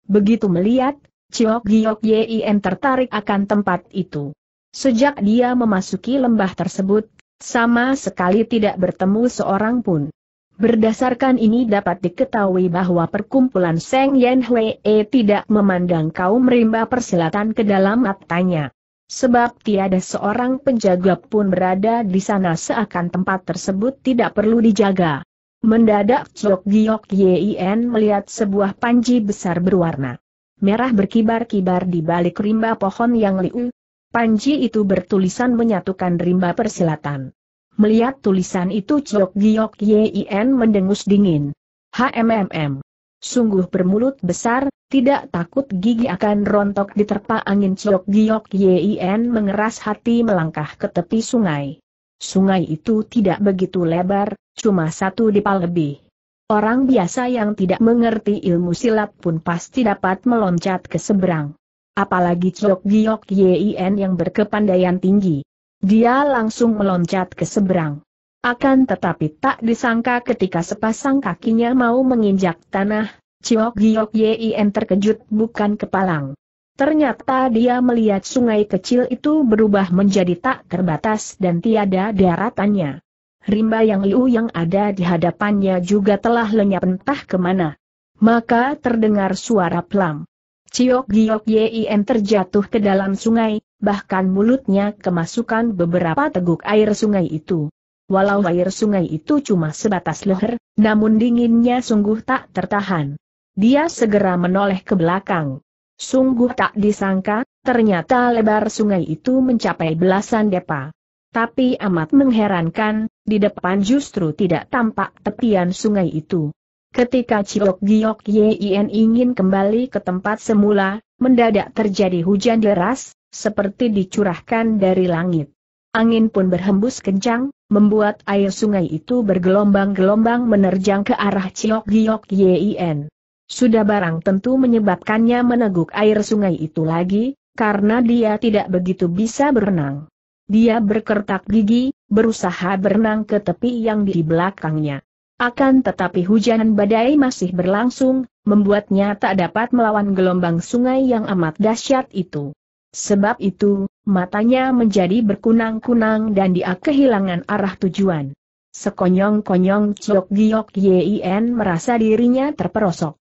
S1: Begitu melihat, Chiok Giok Yin tertarik akan tempat itu. Sejak dia memasuki lembah tersebut, sama sekali tidak bertemu seorang pun. Berdasarkan ini dapat diketahui bahwa perkumpulan Seng Yen Hwee tidak memandang kaum rimba persilatan ke dalam matanya. Sebab tiada seorang penjaga pun berada di sana seakan tempat tersebut tidak perlu dijaga. Mendadak Chok Giok Yien melihat sebuah panji besar berwarna merah berkibar-kibar di balik rimba pohon yang liu. Panji itu bertulisan menyatukan rimba persilatan. Melihat tulisan itu Chok Giok Yien mendengus dingin. HMMM. Sungguh bermulut besar, tidak takut gigi akan rontok diterpa angin ciok Giok Yin mengeras hati melangkah ke tepi sungai. Sungai itu tidak begitu lebar, cuma satu dipal lebih. Orang biasa yang tidak mengerti ilmu silat pun pasti dapat meloncat ke seberang. Apalagi Chok Giok Yin yang berkepandaian tinggi. Dia langsung meloncat ke seberang. Akan tetapi tak disangka ketika sepasang kakinya mau menginjak tanah, Ciok Giok Yien terkejut bukan kepalang. Ternyata dia melihat sungai kecil itu berubah menjadi tak terbatas dan tiada daratannya. Rimba yang liu yang ada di hadapannya juga telah lenyap entah kemana. Maka terdengar suara pelam. Ciok Giok Yien terjatuh ke dalam sungai, bahkan mulutnya kemasukan beberapa teguk air sungai itu. Walau air sungai itu cuma sebatas leher, namun dinginnya sungguh tak tertahan dia segera menoleh ke belakang. Sungguh tak disangka, ternyata lebar sungai itu mencapai belasan depa. Tapi amat mengherankan, di depan justru tidak tampak tepian sungai itu. Ketika Ciok Giok Yien ingin kembali ke tempat semula, mendadak terjadi hujan deras, seperti dicurahkan dari langit. Angin pun berhembus kencang, membuat air sungai itu bergelombang-gelombang menerjang ke arah Ciok Giok Yien. Sudah barang tentu menyebabkannya meneguk air sungai itu lagi, karena dia tidak begitu bisa berenang. Dia berkertak gigi, berusaha berenang ke tepi yang di belakangnya. Akan tetapi hujan badai masih berlangsung, membuatnya tak dapat melawan gelombang sungai yang amat dahsyat itu. Sebab itu, matanya menjadi berkunang-kunang dan dia kehilangan arah tujuan. Sekonyong-konyong Chok Giok yien merasa dirinya terperosok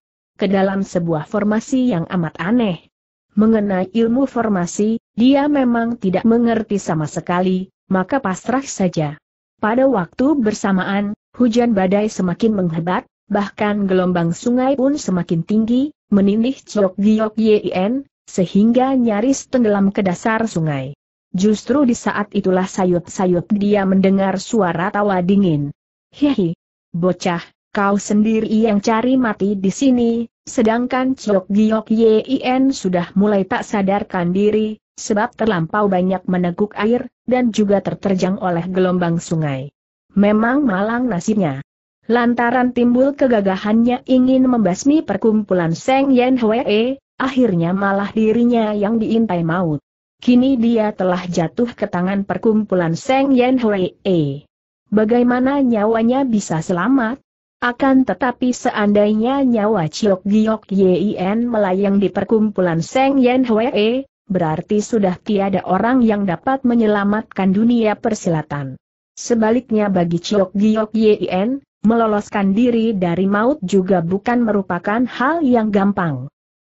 S1: ke dalam sebuah formasi yang amat aneh. Mengenai ilmu formasi, dia memang tidak mengerti sama sekali, maka pasrah saja. Pada waktu bersamaan, hujan badai semakin menghebat, bahkan gelombang sungai pun semakin tinggi, menindih Chok Giok yen, sehingga nyaris tenggelam ke dasar sungai. Justru di saat itulah sayup-sayup dia mendengar suara tawa dingin. Hihi, bocah, kau sendiri yang cari mati di sini, Sedangkan Chok Giok Yin sudah mulai tak sadarkan diri, sebab terlampau banyak meneguk air, dan juga terterjang oleh gelombang sungai. Memang malang nasibnya. Lantaran timbul kegagahannya ingin membasmi perkumpulan Seng Yen Hwee, akhirnya malah dirinya yang diintai maut. Kini dia telah jatuh ke tangan perkumpulan Seng Yen Hwee. Bagaimana nyawanya bisa selamat? Akan tetapi seandainya nyawa Chiok Giok Yin melayang di perkumpulan Seng Yen Hwee, berarti sudah tiada orang yang dapat menyelamatkan dunia persilatan. Sebaliknya bagi Chiok Giok Yin, meloloskan diri dari maut juga bukan merupakan hal yang gampang.